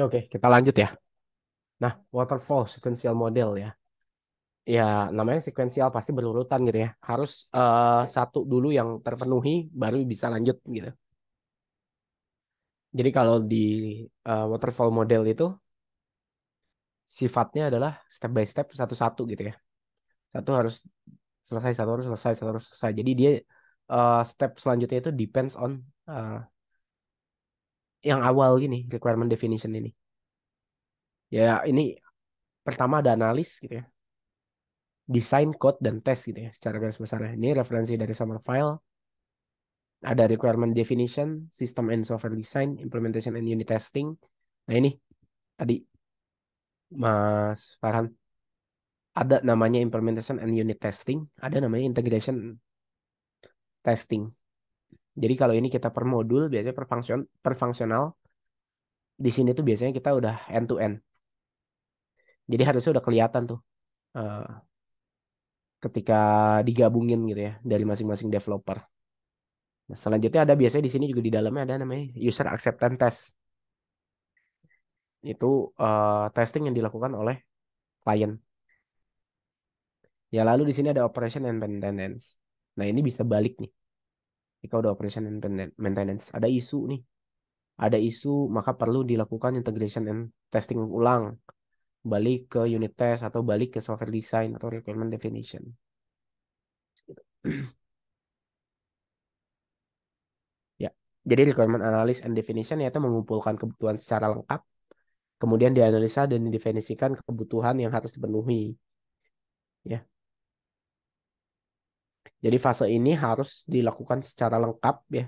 Oke, oke, kita lanjut ya. Nah, waterfall sequential model ya. Ya, namanya sequential pasti berurutan gitu ya. Harus uh, satu dulu yang terpenuhi baru bisa lanjut gitu. Jadi kalau di uh, waterfall model itu sifatnya adalah step by step satu-satu gitu ya. Satu harus selesai, satu harus selesai, satu harus selesai. Jadi dia uh, step selanjutnya itu depends on uh, yang awal gini requirement definition ini ya ini pertama ada analis gitu ya desain code dan test gitu ya secara garis besarnya ini referensi dari summer file ada requirement definition system and software design implementation and unit testing nah ini tadi Mas Farhan ada namanya implementation and unit testing ada namanya integration testing jadi kalau ini kita per modul biasanya per fungsion per fungsional di sini tuh biasanya kita udah end to end. Jadi harusnya udah kelihatan tuh uh, ketika digabungin gitu ya dari masing-masing developer. Nah, selanjutnya ada biasanya di sini juga di dalamnya ada namanya user acceptance test. Itu uh, testing yang dilakukan oleh client. Ya lalu di sini ada operation and maintenance. Nah ini bisa balik nih ketika udah operation and maintenance ada isu nih ada isu maka perlu dilakukan integration and testing ulang balik ke unit test atau balik ke software design atau requirement definition ya jadi requirement analysis and definition yaitu mengumpulkan kebutuhan secara lengkap kemudian dianalisa dan didefinisikan kebutuhan yang harus dipenuhi ya jadi fase ini harus dilakukan secara lengkap ya.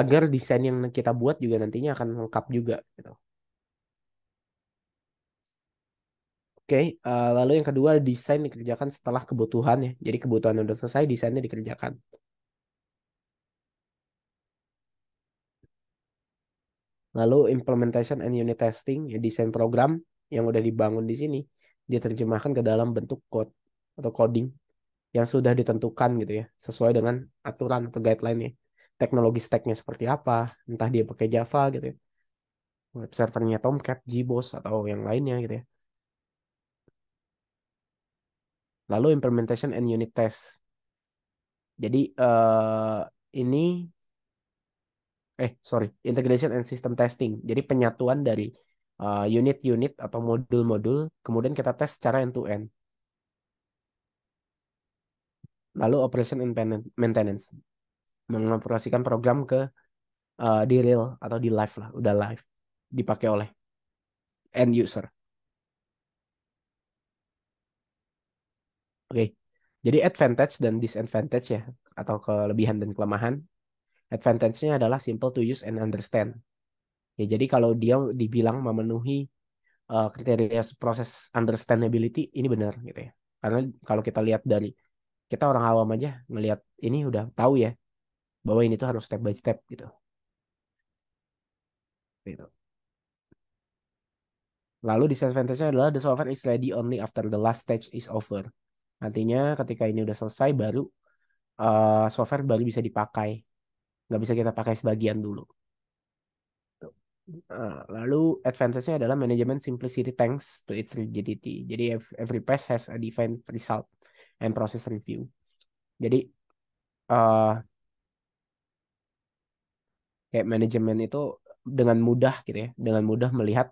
Agar desain yang kita buat juga nantinya akan lengkap juga gitu. Oke, okay, uh, eh, lalu yang kedua desain dikerjakan setelah kebutuhan ya. Jadi kebutuhan sudah selesai, desainnya dikerjakan. Lalu implementation and unit testing ya desain program yang udah dibangun di sini diterjemahkan ke dalam bentuk code atau coding yang sudah ditentukan gitu ya sesuai dengan aturan atau guideline-nya teknologi stacknya seperti apa entah dia pakai Java gitu ya web servernya Tomcat, JBoss atau yang lainnya gitu ya lalu implementation and unit test jadi uh, ini eh sorry integration and system testing jadi penyatuan dari eh, unit-unit uh, atau modul-modul kemudian kita tes secara end to end lalu operation and maintenance mengoperasikan program ke uh, di real atau di live lah udah live dipakai oleh end user oke okay. jadi advantage dan disadvantage ya atau kelebihan dan kelemahan advantage-nya adalah simple to use and understand ya jadi kalau dia dibilang memenuhi uh, kriteria proses understandability ini benar gitu ya karena kalau kita lihat dari kita orang awam aja ngelihat ini udah tahu ya bahwa ini tuh harus step by step gitu. Gitu. Lalu disadvantage-nya adalah the solver is ready only after the last stage is over. Artinya ketika ini udah selesai baru uh, eh, software baru bisa dipakai. Gak bisa kita pakai sebagian dulu. Uh, lalu advantage-nya adalah manajemen simplicity thanks to its rigidity. Jadi every pass has a defined result and process review. Jadi uh, kayak manajemen itu dengan mudah gitu ya, dengan mudah melihat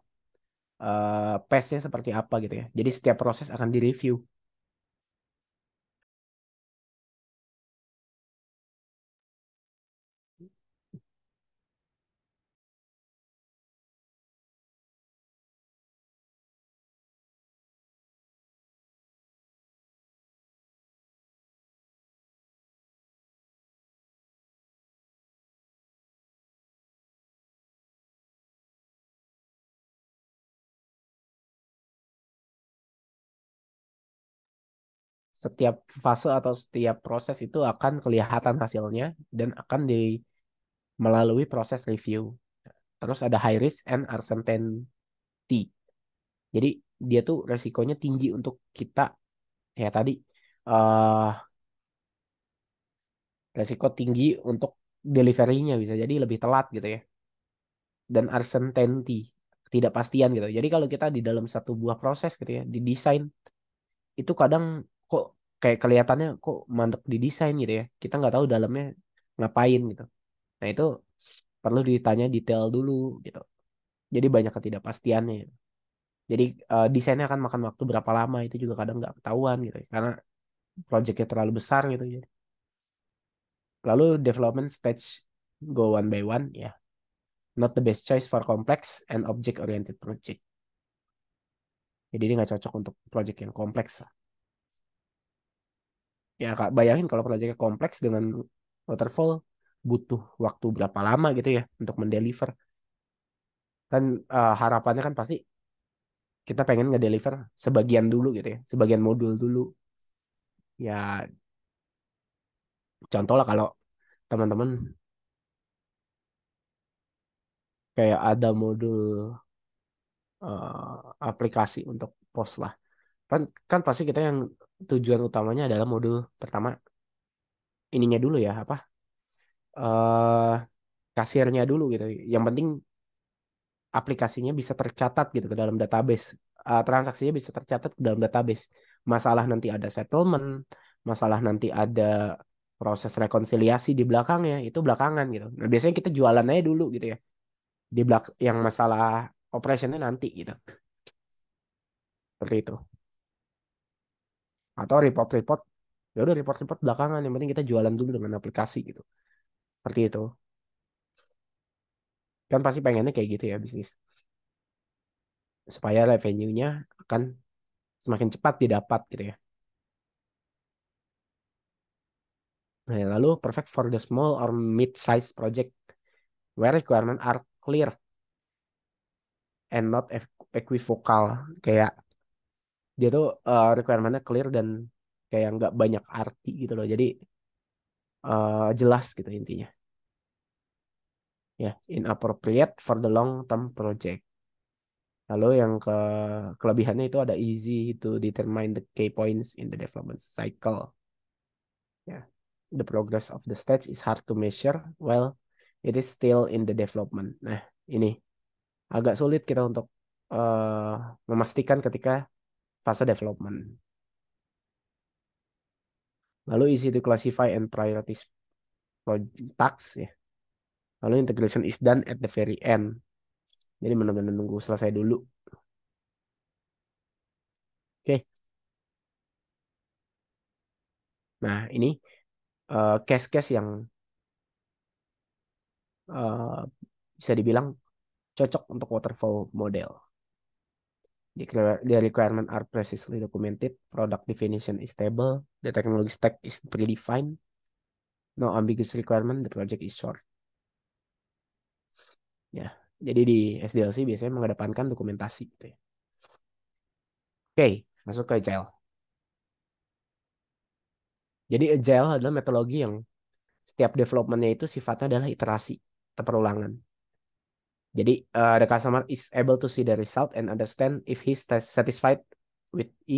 uh, pace-nya seperti apa gitu ya. Jadi setiap proses akan direview setiap fase atau setiap proses itu akan kelihatan hasilnya dan akan di melalui proses review. Terus ada high risk and uncertainty. Jadi dia tuh resikonya tinggi untuk kita ya tadi uh, resiko tinggi untuk deliverynya bisa jadi lebih telat gitu ya. Dan uncertainty, tidak pastian gitu. Jadi kalau kita di dalam satu buah proses gitu ya, di desain itu kadang kok kayak kelihatannya kok mandek di desain gitu ya kita nggak tahu dalamnya ngapain gitu nah itu perlu ditanya detail dulu gitu jadi banyak ketidakpastiannya gitu. jadi uh, desainnya akan makan waktu berapa lama itu juga kadang nggak ketahuan gitu ya. karena proyeknya terlalu besar gitu jadi lalu development stage go one by one ya yeah. not the best choice for complex and object oriented project jadi ini nggak cocok untuk project yang kompleks lah ya kak bayangin kalau proyeknya kompleks dengan waterfall butuh waktu berapa lama gitu ya untuk mendeliver kan uh, harapannya kan pasti kita pengen ngedeliver sebagian dulu gitu ya sebagian modul dulu ya contoh lah kalau teman-teman kayak ada modul uh, aplikasi untuk pos lah kan kan pasti kita yang tujuan utamanya adalah modul pertama ininya dulu ya apa uh, kasirnya dulu gitu yang penting aplikasinya bisa tercatat gitu ke dalam database uh, transaksinya bisa tercatat ke dalam database masalah nanti ada settlement masalah nanti ada proses rekonsiliasi di belakangnya itu belakangan gitu nah biasanya kita jualan aja dulu gitu ya di belak yang masalah operationnya nanti gitu seperti itu atau report-report ya udah report-report belakangan yang penting kita jualan dulu dengan aplikasi gitu seperti itu kan pasti pengennya kayak gitu ya bisnis supaya revenue-nya akan semakin cepat didapat gitu ya nah lalu perfect for the small or mid size project where requirement are clear and not equivocal kayak dia tuh uh, requirementnya clear dan kayak nggak banyak arti gitu loh jadi uh, jelas gitu intinya ya yeah, inappropriate for the long term project lalu yang ke kelebihannya itu ada easy to determine the key points in the development cycle ya yeah. the progress of the stage is hard to measure well it is still in the development nah ini agak sulit kita untuk uh, memastikan ketika fase development. Lalu easy to classify and prioritize tax, ya. Lalu integration is done at the very end. Jadi benar-benar nunggu selesai dulu. Oke. Okay. Nah, ini eh, case-case uh, yang uh, bisa dibilang cocok untuk waterfall model. The requirement are precisely documented, product definition is stable, the technology stack is predefined, no ambiguous requirement, the project is short. Ya, jadi di SDLC biasanya mengedepankan dokumentasi gitu ya. Oke, masuk ke agile. Jadi agile adalah metodologi yang setiap developmentnya itu sifatnya adalah iterasi terperulangan. Jadi uh, the customer is able to see the result and understand if he's satisfied with e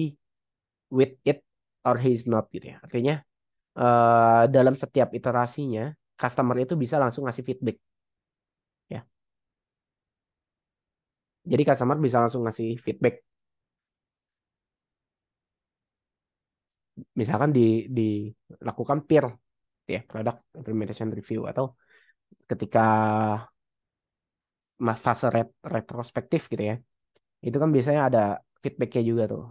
with it or he is not gitu ya. Artinya uh, dalam setiap iterasinya customer itu bisa langsung ngasih feedback. Ya. Jadi customer bisa langsung ngasih feedback. Misalkan di dilakukan peer gitu ya product implementation review atau ketika fase ret retrospektif gitu ya itu kan biasanya ada feedbacknya juga tuh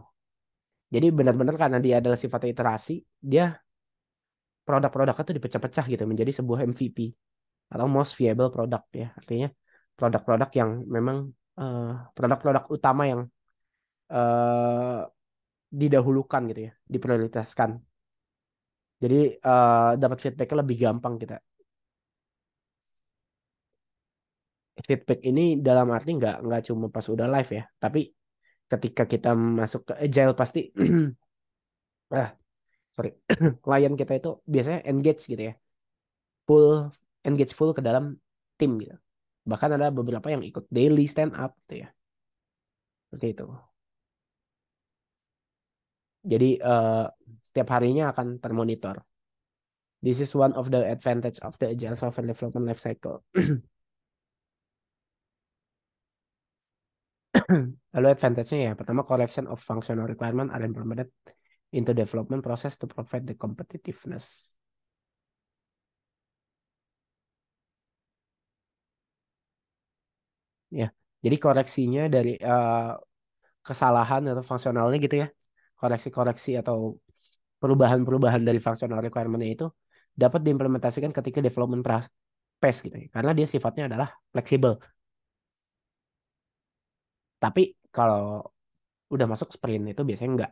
jadi benar-benar karena dia adalah sifat iterasi dia produk-produknya tuh dipecah-pecah gitu menjadi sebuah MVP atau most viable product ya artinya produk-produk yang memang eh, produk-produk uh, utama yang uh, didahulukan gitu ya diprioritaskan jadi uh, dapat feedbacknya lebih gampang kita feedback ini dalam arti nggak nggak cuma pas udah live ya tapi ketika kita masuk ke eh, agile pasti <clears throat> ah sorry <clears throat> klien kita itu biasanya engage gitu ya full engage full ke dalam tim gitu bahkan ada beberapa yang ikut daily stand up gitu ya seperti itu jadi uh, setiap harinya akan termonitor this is one of the advantage of the agile software development lifecycle. <clears throat> <clears throat> Lalu advantage-nya ya, pertama collection of functional requirement are implemented into development process to provide the competitiveness. Ya, jadi koreksinya dari uh, kesalahan atau fungsionalnya gitu ya, koreksi-koreksi atau perubahan-perubahan dari functional requirement itu dapat diimplementasikan ketika development process, gitu ya. Karena dia sifatnya adalah fleksibel. Tapi kalau udah masuk sprint itu biasanya enggak.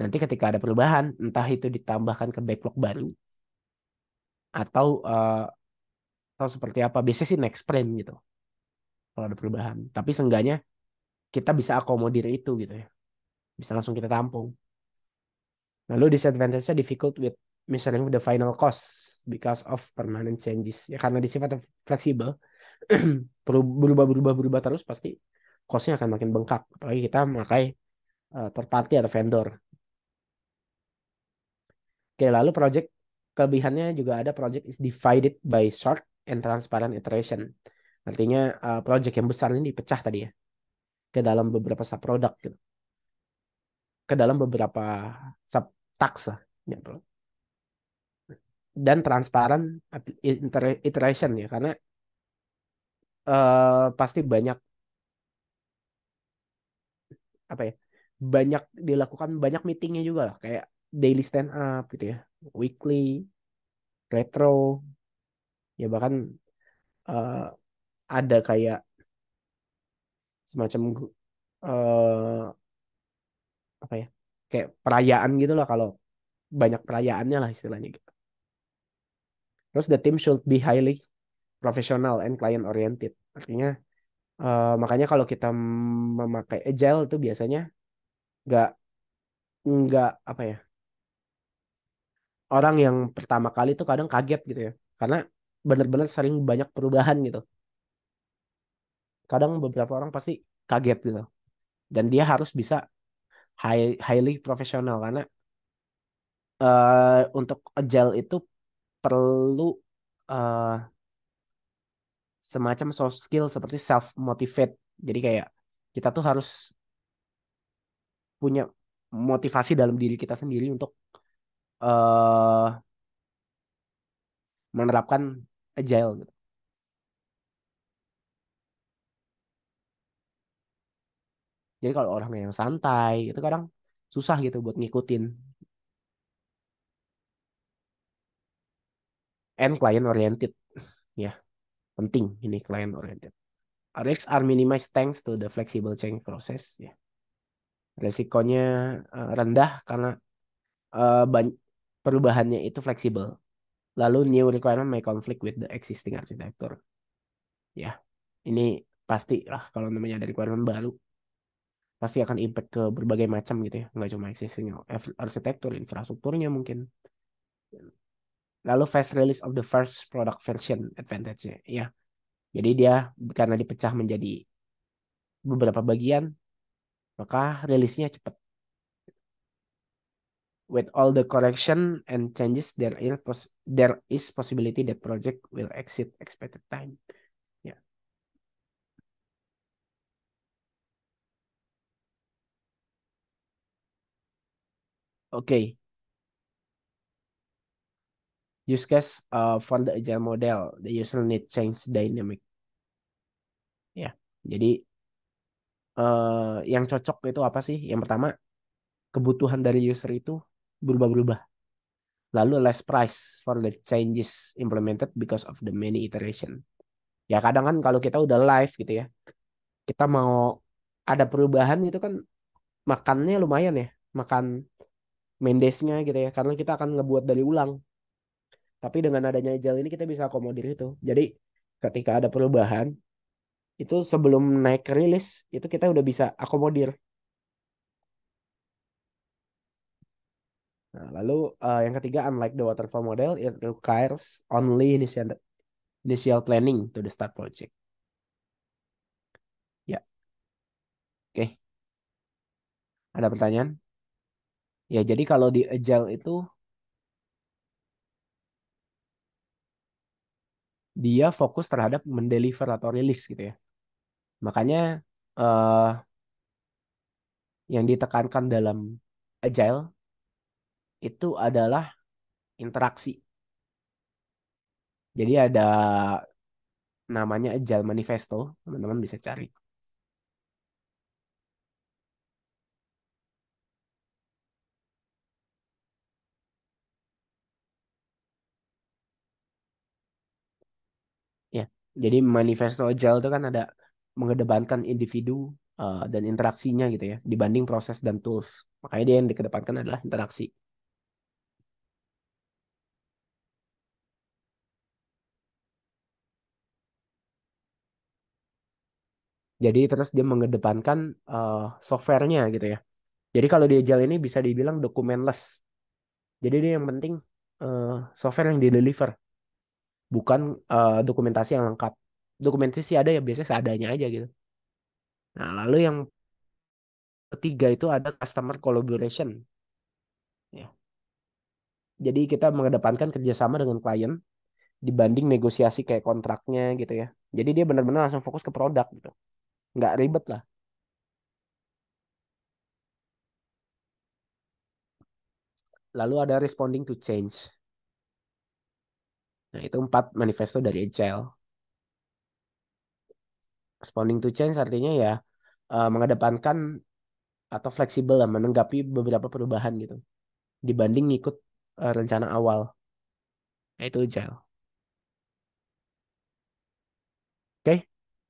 Nanti ketika ada perubahan, entah itu ditambahkan ke backlog baru atau uh, atau seperti apa. Biasanya sih next sprint gitu. Kalau ada perubahan. Tapi seenggaknya kita bisa akomodir itu gitu ya. Bisa langsung kita tampung. Lalu disadvantage-nya difficult with with the final cost because of permanent changes. Ya karena disifat fleksibel, berubah-berubah-berubah <clears throat> terus pasti costnya akan makin bengkak apalagi kita memakai uh, third party atau vendor oke lalu project kelebihannya juga ada project is divided by short and transparent iteration artinya uh, project yang besar ini dipecah tadi ya ke dalam beberapa sub product gitu ke dalam beberapa sub tax ya, dan transparent iteration ya karena uh, pasti banyak apa ya banyak dilakukan banyak meetingnya juga lah kayak daily stand up gitu ya weekly retro ya bahkan uh, ada kayak semacam uh, apa ya kayak perayaan gitu lah kalau banyak perayaannya lah istilahnya gitu terus the team should be highly professional and client oriented artinya Uh, makanya kalau kita memakai agile itu biasanya nggak nggak apa ya orang yang pertama kali itu kadang kaget gitu ya karena benar-benar sering banyak perubahan gitu kadang beberapa orang pasti kaget gitu dan dia harus bisa high, highly profesional karena uh, untuk agile itu perlu uh, semacam soft skill seperti self motivate. Jadi kayak kita tuh harus punya motivasi dalam diri kita sendiri untuk uh, menerapkan agile gitu. Jadi kalau orang yang santai itu kadang susah gitu buat ngikutin. And client oriented, ya. Yeah penting ini client oriented. Risks are minimized thanks to the flexible change process. Ya. Resikonya uh, rendah karena uh, perubahannya itu fleksibel. Lalu new requirement may conflict with the existing architecture. Ya, ini pasti lah kalau namanya ada requirement baru pasti akan impact ke berbagai macam gitu ya nggak cuma existing arsitektur infrastrukturnya mungkin lalu fast release of the first product version advantage-nya ya. Jadi dia karena dipecah menjadi beberapa bagian maka rilisnya cepat. With all the correction and changes there is there is possibility that project will exit expected time. Ya. Oke. Okay use case uh, for the agile model, the user need change dynamic. Ya, jadi uh, yang cocok itu apa sih? Yang pertama, kebutuhan dari user itu berubah-berubah. Lalu less price for the changes implemented because of the many iteration. Ya kadang kan kalau kita udah live gitu ya, kita mau ada perubahan itu kan makannya lumayan ya, makan mendesnya gitu ya, karena kita akan ngebuat dari ulang tapi dengan adanya agile ini kita bisa akomodir itu. Jadi ketika ada perubahan itu sebelum naik rilis itu kita udah bisa akomodir. Nah, lalu uh, yang ketiga, unlike the waterfall model, it requires only initial, initial planning to the start project. Ya, oke. Okay. Ada pertanyaan? Ya, jadi kalau di agile itu dia fokus terhadap mendeliver atau rilis gitu ya. Makanya uh, yang ditekankan dalam agile itu adalah interaksi. Jadi ada namanya agile manifesto, teman-teman bisa cari. Jadi manifesto agile itu kan ada mengedepankan individu uh, dan interaksinya gitu ya dibanding proses dan tools. Makanya dia yang dikedepankan adalah interaksi. Jadi terus dia mengedepankan uh, softwarenya gitu ya. Jadi kalau di Agile ini bisa dibilang documentless. Jadi dia yang penting uh, software yang di deliver bukan uh, dokumentasi yang lengkap dokumentasi ada ya biasanya seadanya aja gitu nah lalu yang ketiga itu ada customer collaboration ya jadi kita mengedepankan kerjasama dengan klien dibanding negosiasi kayak kontraknya gitu ya jadi dia benar-benar langsung fokus ke produk gitu nggak ribet lah lalu ada responding to change Nah, itu empat manifesto dari Agile. Responding to change artinya ya eh, mengedepankan atau fleksibel lah menanggapi beberapa perubahan gitu dibanding ngikut eh, rencana awal. Nah, itu Agile. Oke,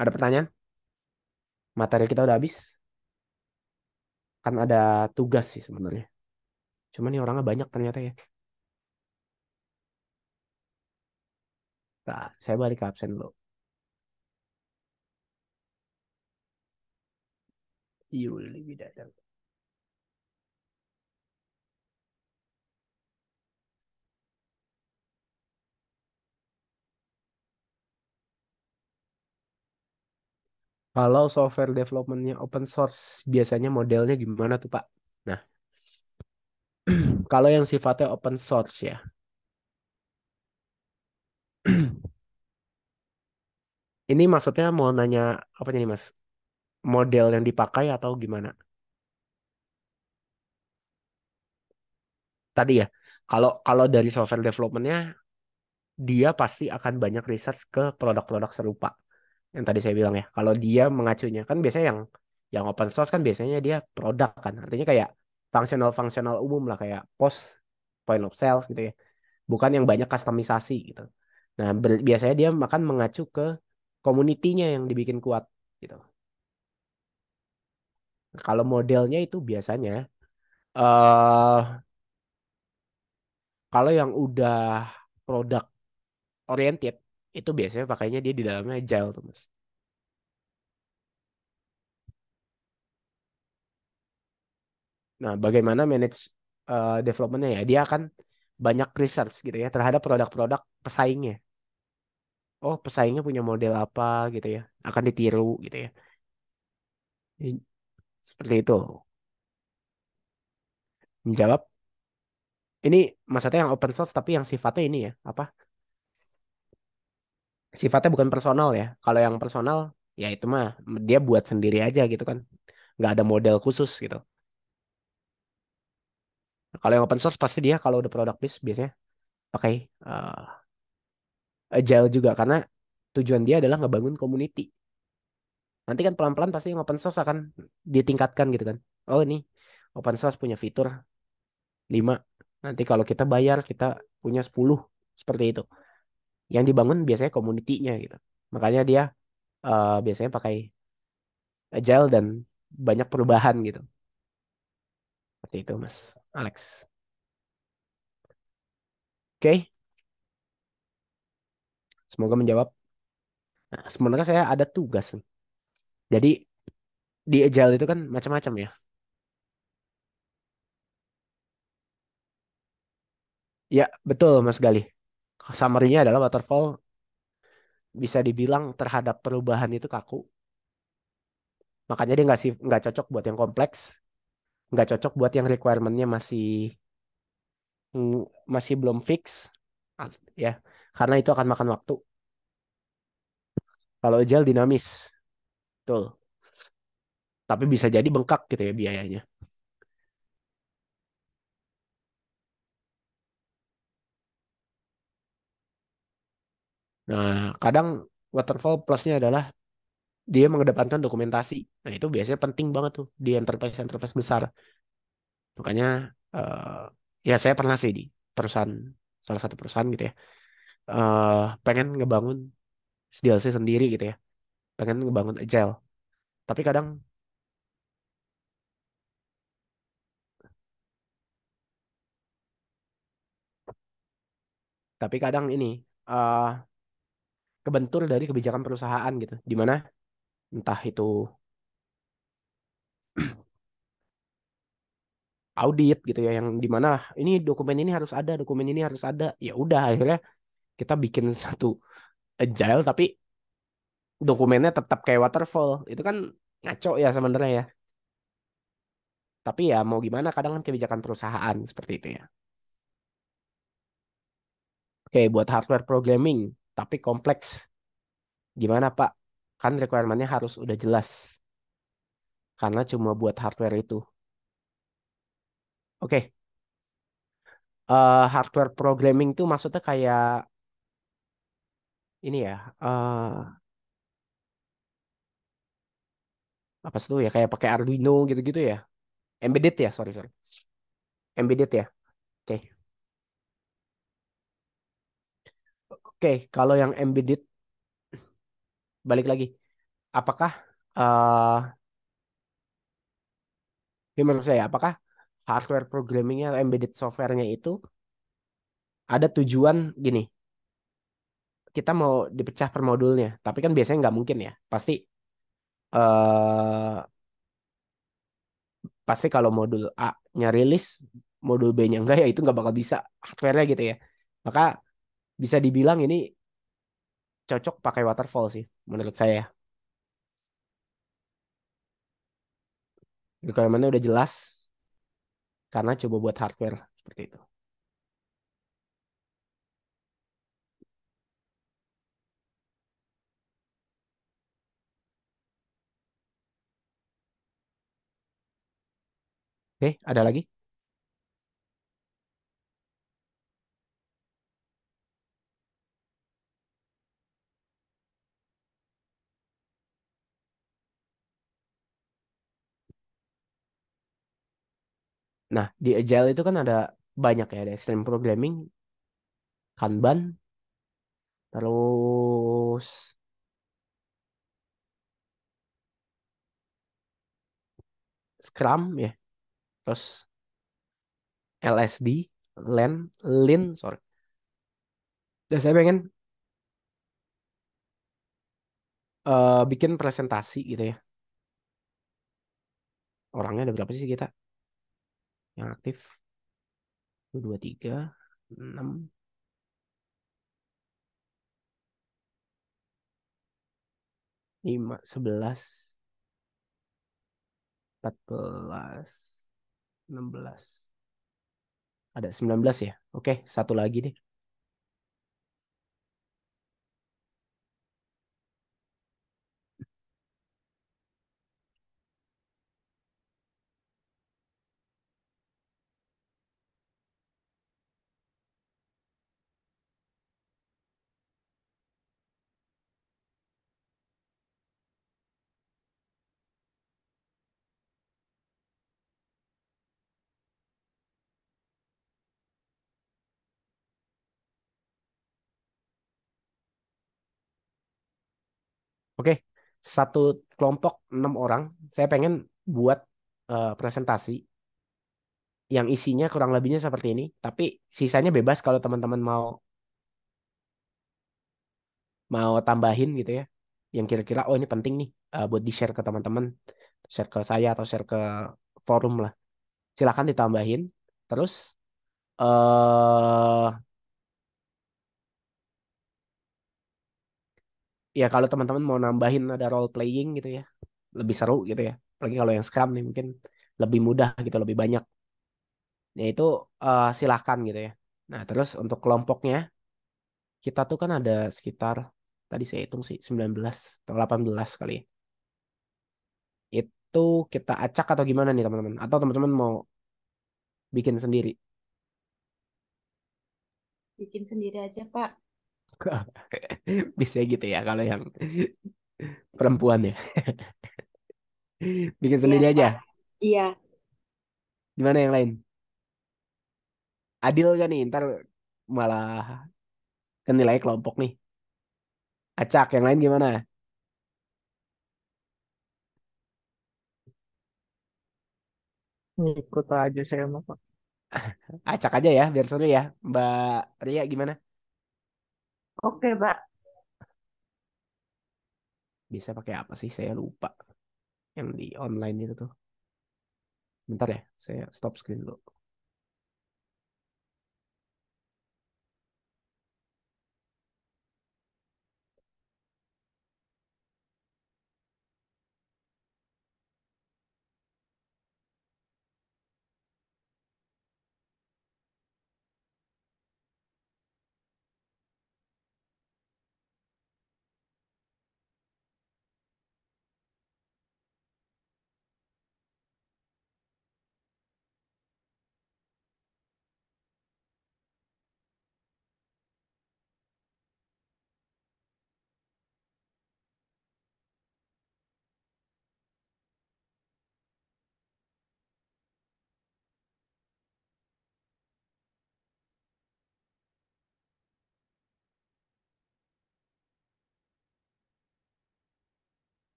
ada pertanyaan? Materi kita udah habis? Kan ada tugas sih sebenarnya. Cuman nih orangnya banyak ternyata ya. Nah, saya balik ke absen dulu. Yuli Bidadang. Kalau software developmentnya open source, biasanya modelnya gimana tuh Pak? Nah, <clears throat> kalau yang sifatnya open source ya, <clears throat> Ini maksudnya mau nanya apa nih Mas? Model yang dipakai atau gimana? Tadi ya, kalau kalau dari software developmentnya dia pasti akan banyak research ke produk-produk serupa yang tadi saya bilang ya. Kalau dia mengacunya kan biasanya yang yang open source kan biasanya dia produk kan, artinya kayak fungsional-fungsional umum lah kayak post, point of sales gitu ya. Bukan yang banyak customisasi gitu. Nah, biasanya dia makan mengacu ke komunitinya yang dibikin kuat gitu. Nah, kalau modelnya itu biasanya uh, kalau yang udah produk oriented itu biasanya pakainya dia di dalamnya agile tuh, Mas. Nah, bagaimana manage uh, developmentnya ya? Dia akan banyak research gitu ya terhadap produk-produk pesaingnya oh pesaingnya punya model apa gitu ya akan ditiru gitu ya seperti itu menjawab ini maksudnya yang open source tapi yang sifatnya ini ya apa sifatnya bukan personal ya kalau yang personal ya itu mah dia buat sendiri aja gitu kan nggak ada model khusus gitu kalau yang open source pasti dia kalau udah product based biasanya pakai okay, uh, eh, Eh, agile juga karena tujuan dia adalah ngebangun community. Nanti kan pelan-pelan pasti yang open source akan ditingkatkan gitu kan. Oh ini open source punya fitur 5. Nanti kalau kita bayar kita punya 10 seperti itu. Yang dibangun biasanya community-nya gitu. Makanya dia uh, biasanya pakai agile dan banyak perubahan gitu. Seperti itu Mas Alex. Oke, okay. Semoga menjawab. Nah, sebenarnya saya ada tugas. Nih. Jadi di agile itu kan macam-macam ya. Ya, betul Mas Gali. Summary-nya adalah waterfall bisa dibilang terhadap perubahan itu kaku. Makanya dia nggak nggak cocok buat yang kompleks, nggak cocok buat yang requirement-nya masih mm, masih belum fix ya karena itu akan makan waktu. Kalau gel dinamis, tuh. Tapi bisa jadi bengkak gitu ya biayanya. Nah, kadang waterfall plusnya adalah dia mengedepankan dokumentasi. Nah, itu biasanya penting banget tuh di enterprise-enterprise besar. Makanya, uh, ya saya pernah sih di perusahaan, salah satu perusahaan gitu ya uh, pengen ngebangun DLC sendiri gitu ya pengen ngebangun agile tapi kadang tapi kadang ini uh, kebentur dari kebijakan perusahaan gitu dimana entah itu audit gitu ya yang dimana ah, ini dokumen ini harus ada dokumen ini harus ada ya udah akhirnya kita bikin satu agile tapi dokumennya tetap kayak waterfall itu kan ngaco ya sebenarnya ya tapi ya mau gimana kadang kan kebijakan perusahaan seperti itu ya oke buat hardware programming tapi kompleks gimana pak kan requirementnya harus udah jelas karena cuma buat hardware itu oke uh, hardware programming tuh maksudnya kayak ini ya uh, apa sih tuh ya kayak pakai Arduino gitu-gitu ya embedded ya sorry sorry embedded ya oke okay. oke okay, kalau yang embedded balik lagi apakah uh, menurut saya ya, apakah hardware programmingnya embedded softwarenya itu ada tujuan gini kita mau dipecah per modulnya, tapi kan biasanya nggak mungkin ya. Pasti uh, pasti kalau modul A-nya rilis, modul B-nya enggak ya itu nggak bakal bisa hardware-nya gitu ya. Maka bisa dibilang ini cocok pakai waterfall sih menurut saya. Requirement-nya udah jelas karena coba buat hardware seperti itu. Oke, ada lagi? Nah, di Agile itu kan ada banyak ya, ada extreme programming, Kanban, terus Scrum ya terus LSD, LEN, LIN, sorry. Dan saya pengen uh, bikin presentasi gitu ya. Orangnya ada berapa sih kita? Yang aktif. 1, 2, 3, 6, lima sebelas empat belas 16. Ada 19 ya? Oke, satu lagi deh. Oke, satu kelompok enam orang. Saya pengen buat uh, presentasi yang isinya kurang lebihnya seperti ini, tapi sisanya bebas kalau teman-teman mau mau tambahin gitu ya. Yang kira-kira oh ini penting nih uh, buat di-share ke teman-teman, share ke saya atau share ke forum lah. Silahkan ditambahin. Terus uh, ya kalau teman-teman mau nambahin ada role playing gitu ya lebih seru gitu ya apalagi kalau yang scrum nih mungkin lebih mudah gitu lebih banyak ya itu uh, eh, silahkan gitu ya nah terus untuk kelompoknya kita tuh kan ada sekitar tadi saya hitung sih 19 atau 18 kali ya. itu kita acak atau gimana nih teman-teman atau teman-teman mau bikin sendiri bikin sendiri aja pak <laughs> Bisa gitu ya kalau yang perempuan ya. Bikin iya, sendiri ya, aja. Iya. Gimana yang lain? Adil gak nih? Ntar malah kenilai kan kelompok nih. Acak, yang lain gimana? Ngikut aja saya mau <laughs> Acak aja ya, biar seru ya. Mbak Ria gimana? Oke, Pak. Bisa pakai apa sih? Saya lupa. Yang di online itu tuh. Bentar ya, saya stop screen dulu.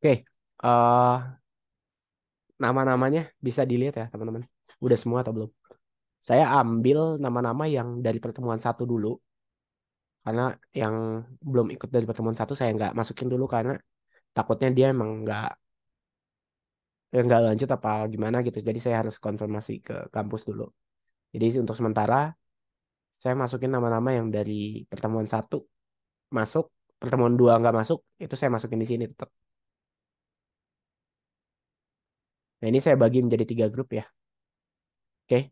Oke, uh, nama-namanya bisa dilihat ya teman-teman. Udah semua atau belum? Saya ambil nama-nama yang dari pertemuan satu dulu. Karena yang belum ikut dari pertemuan satu saya nggak masukin dulu karena takutnya dia emang nggak ya nggak lanjut apa gimana gitu. Jadi saya harus konfirmasi ke kampus dulu. Jadi untuk sementara saya masukin nama-nama yang dari pertemuan satu masuk, pertemuan dua nggak masuk, itu saya masukin di sini tetap. Nah, ini saya bagi menjadi tiga grup ya. Oke. Okay.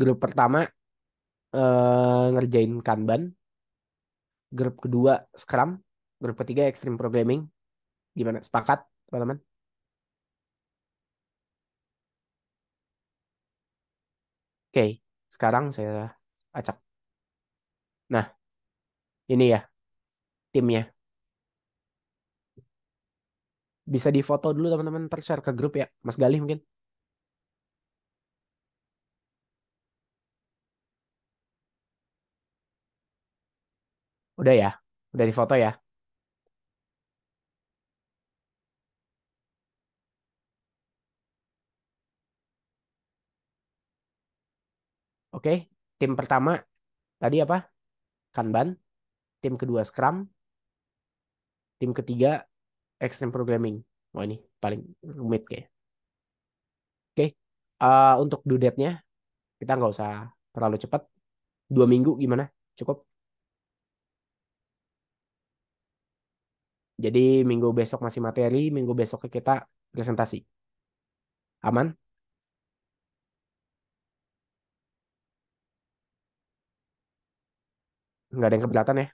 Grup pertama eh, ngerjain Kanban. Grup kedua Scrum. Grup ketiga Extreme Programming. Gimana? Sepakat, teman-teman? Oke, okay. sekarang saya acak. Nah, ini ya timnya bisa difoto dulu teman-teman ntar share ke grup ya Mas Galih mungkin udah ya udah difoto ya Oke, tim pertama tadi apa? Kanban. Tim kedua Scrum. Tim ketiga extreme programming. Wah oh, ini paling rumit kayak. Oke, okay. uh, eh, untuk due date-nya kita nggak usah terlalu cepat. Dua minggu gimana? Cukup? Jadi minggu besok masih materi, minggu besok kita presentasi. Aman? Nggak ada yang keberatan ya?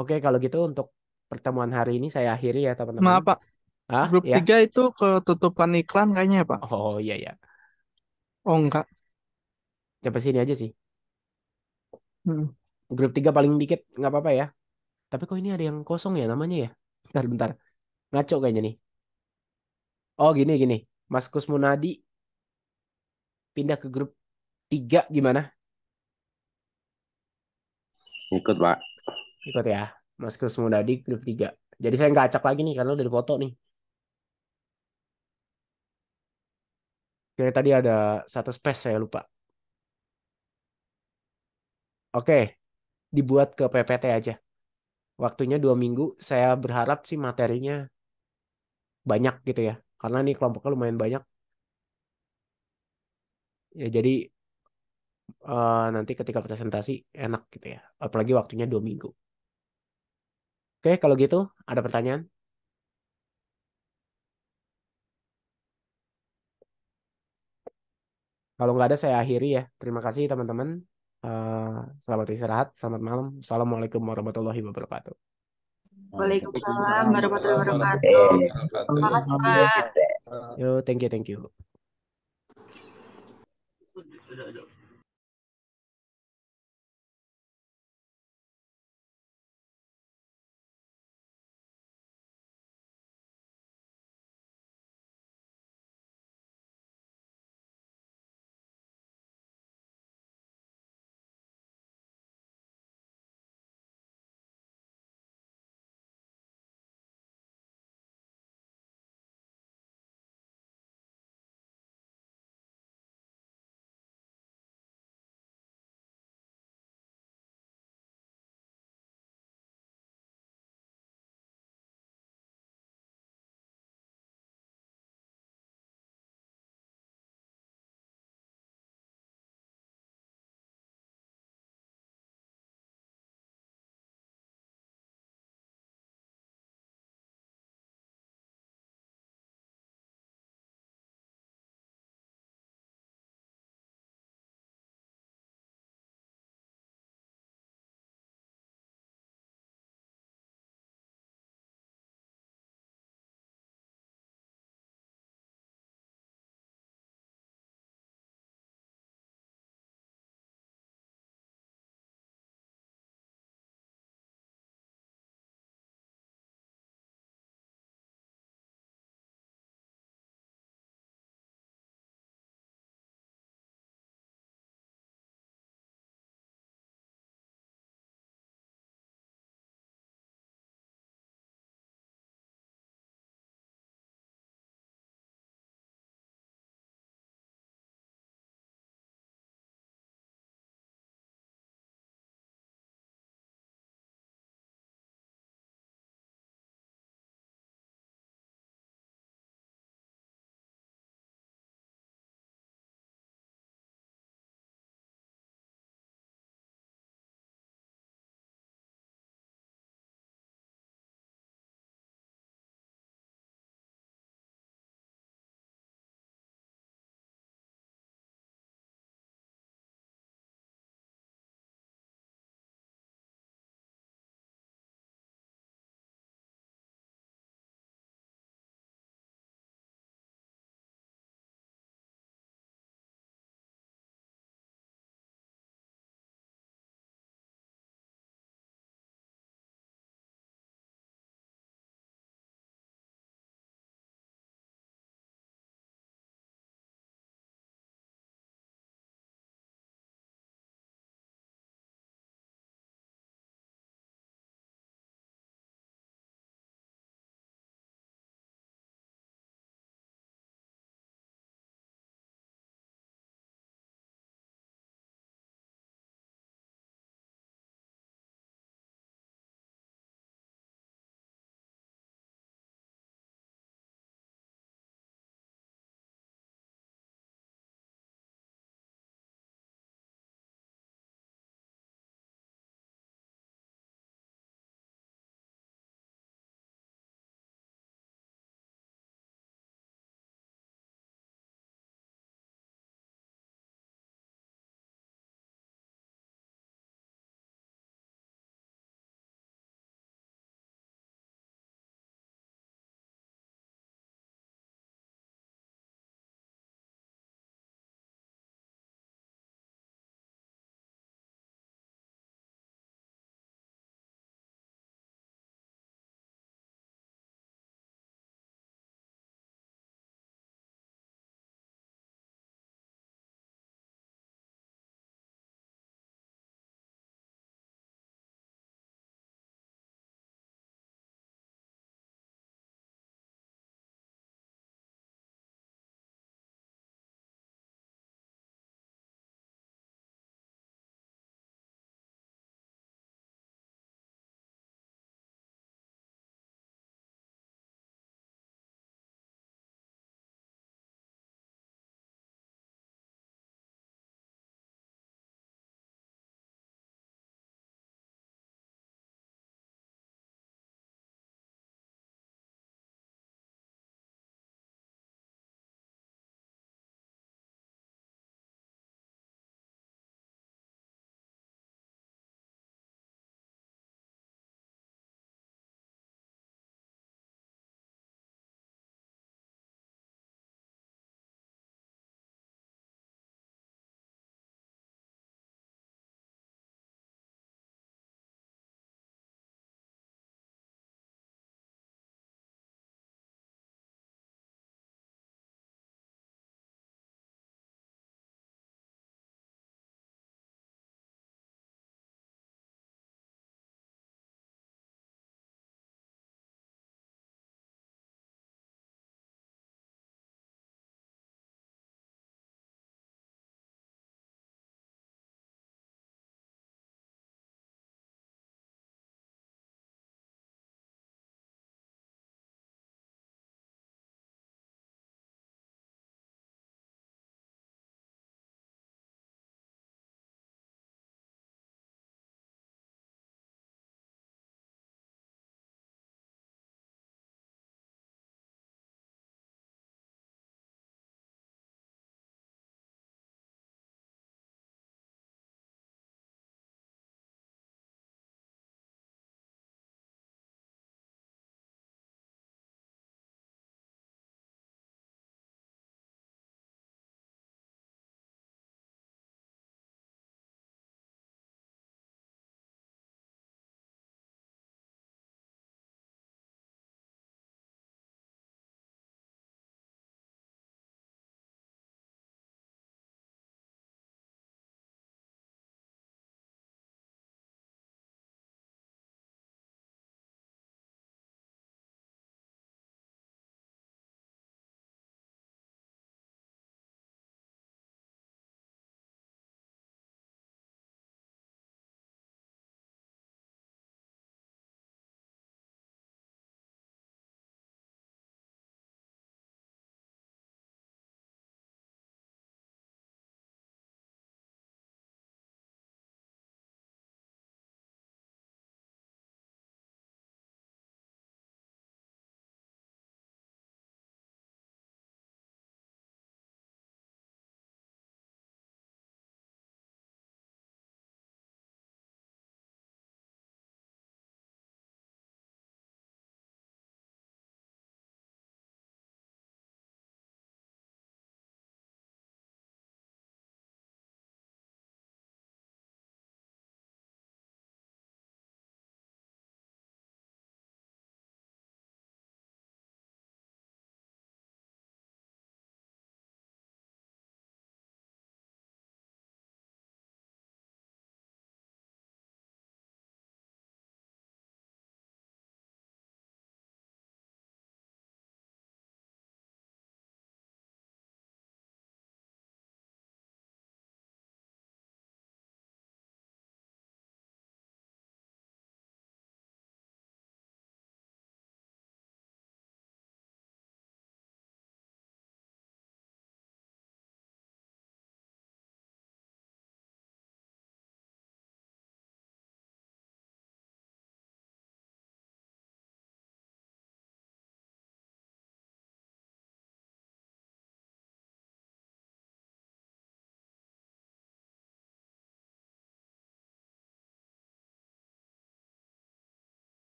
Oke, kalau gitu untuk pertemuan hari ini saya akhiri ya teman-teman. Maaf Pak. Hah? Grup ya? 3 itu ketutupan iklan kayaknya ya Pak. Oh iya ya. Oh enggak. Coba ya, sini aja sih. Hmm. Grup 3 paling dikit nggak apa-apa ya. Tapi kok ini ada yang kosong ya namanya ya? Bentar, bentar. Ngaco kayaknya nih. Oh gini gini. Mas Kusmunadi pindah ke grup 3 gimana? Ikut Pak ikut ya mas Maskus Mudadi grup 3 jadi saya nggak acak lagi nih karena udah foto nih Oke, tadi ada satu space saya lupa. Oke, dibuat ke PPT aja. Waktunya dua minggu, saya berharap sih materinya banyak gitu ya. Karena nih kelompoknya lumayan banyak. Ya jadi uh, nanti ketika presentasi enak gitu ya. Apalagi waktunya dua minggu. Oke, kalau gitu ada pertanyaan? Kalau nggak ada saya akhiri ya. Terima kasih teman-teman. Uh, selamat istirahat, selamat malam. Assalamualaikum warahmatullahi wabarakatuh. Waalaikumsalam warahmatullahi wabarakatuh. Terima kasih Pak. Yo, thank you, thank you.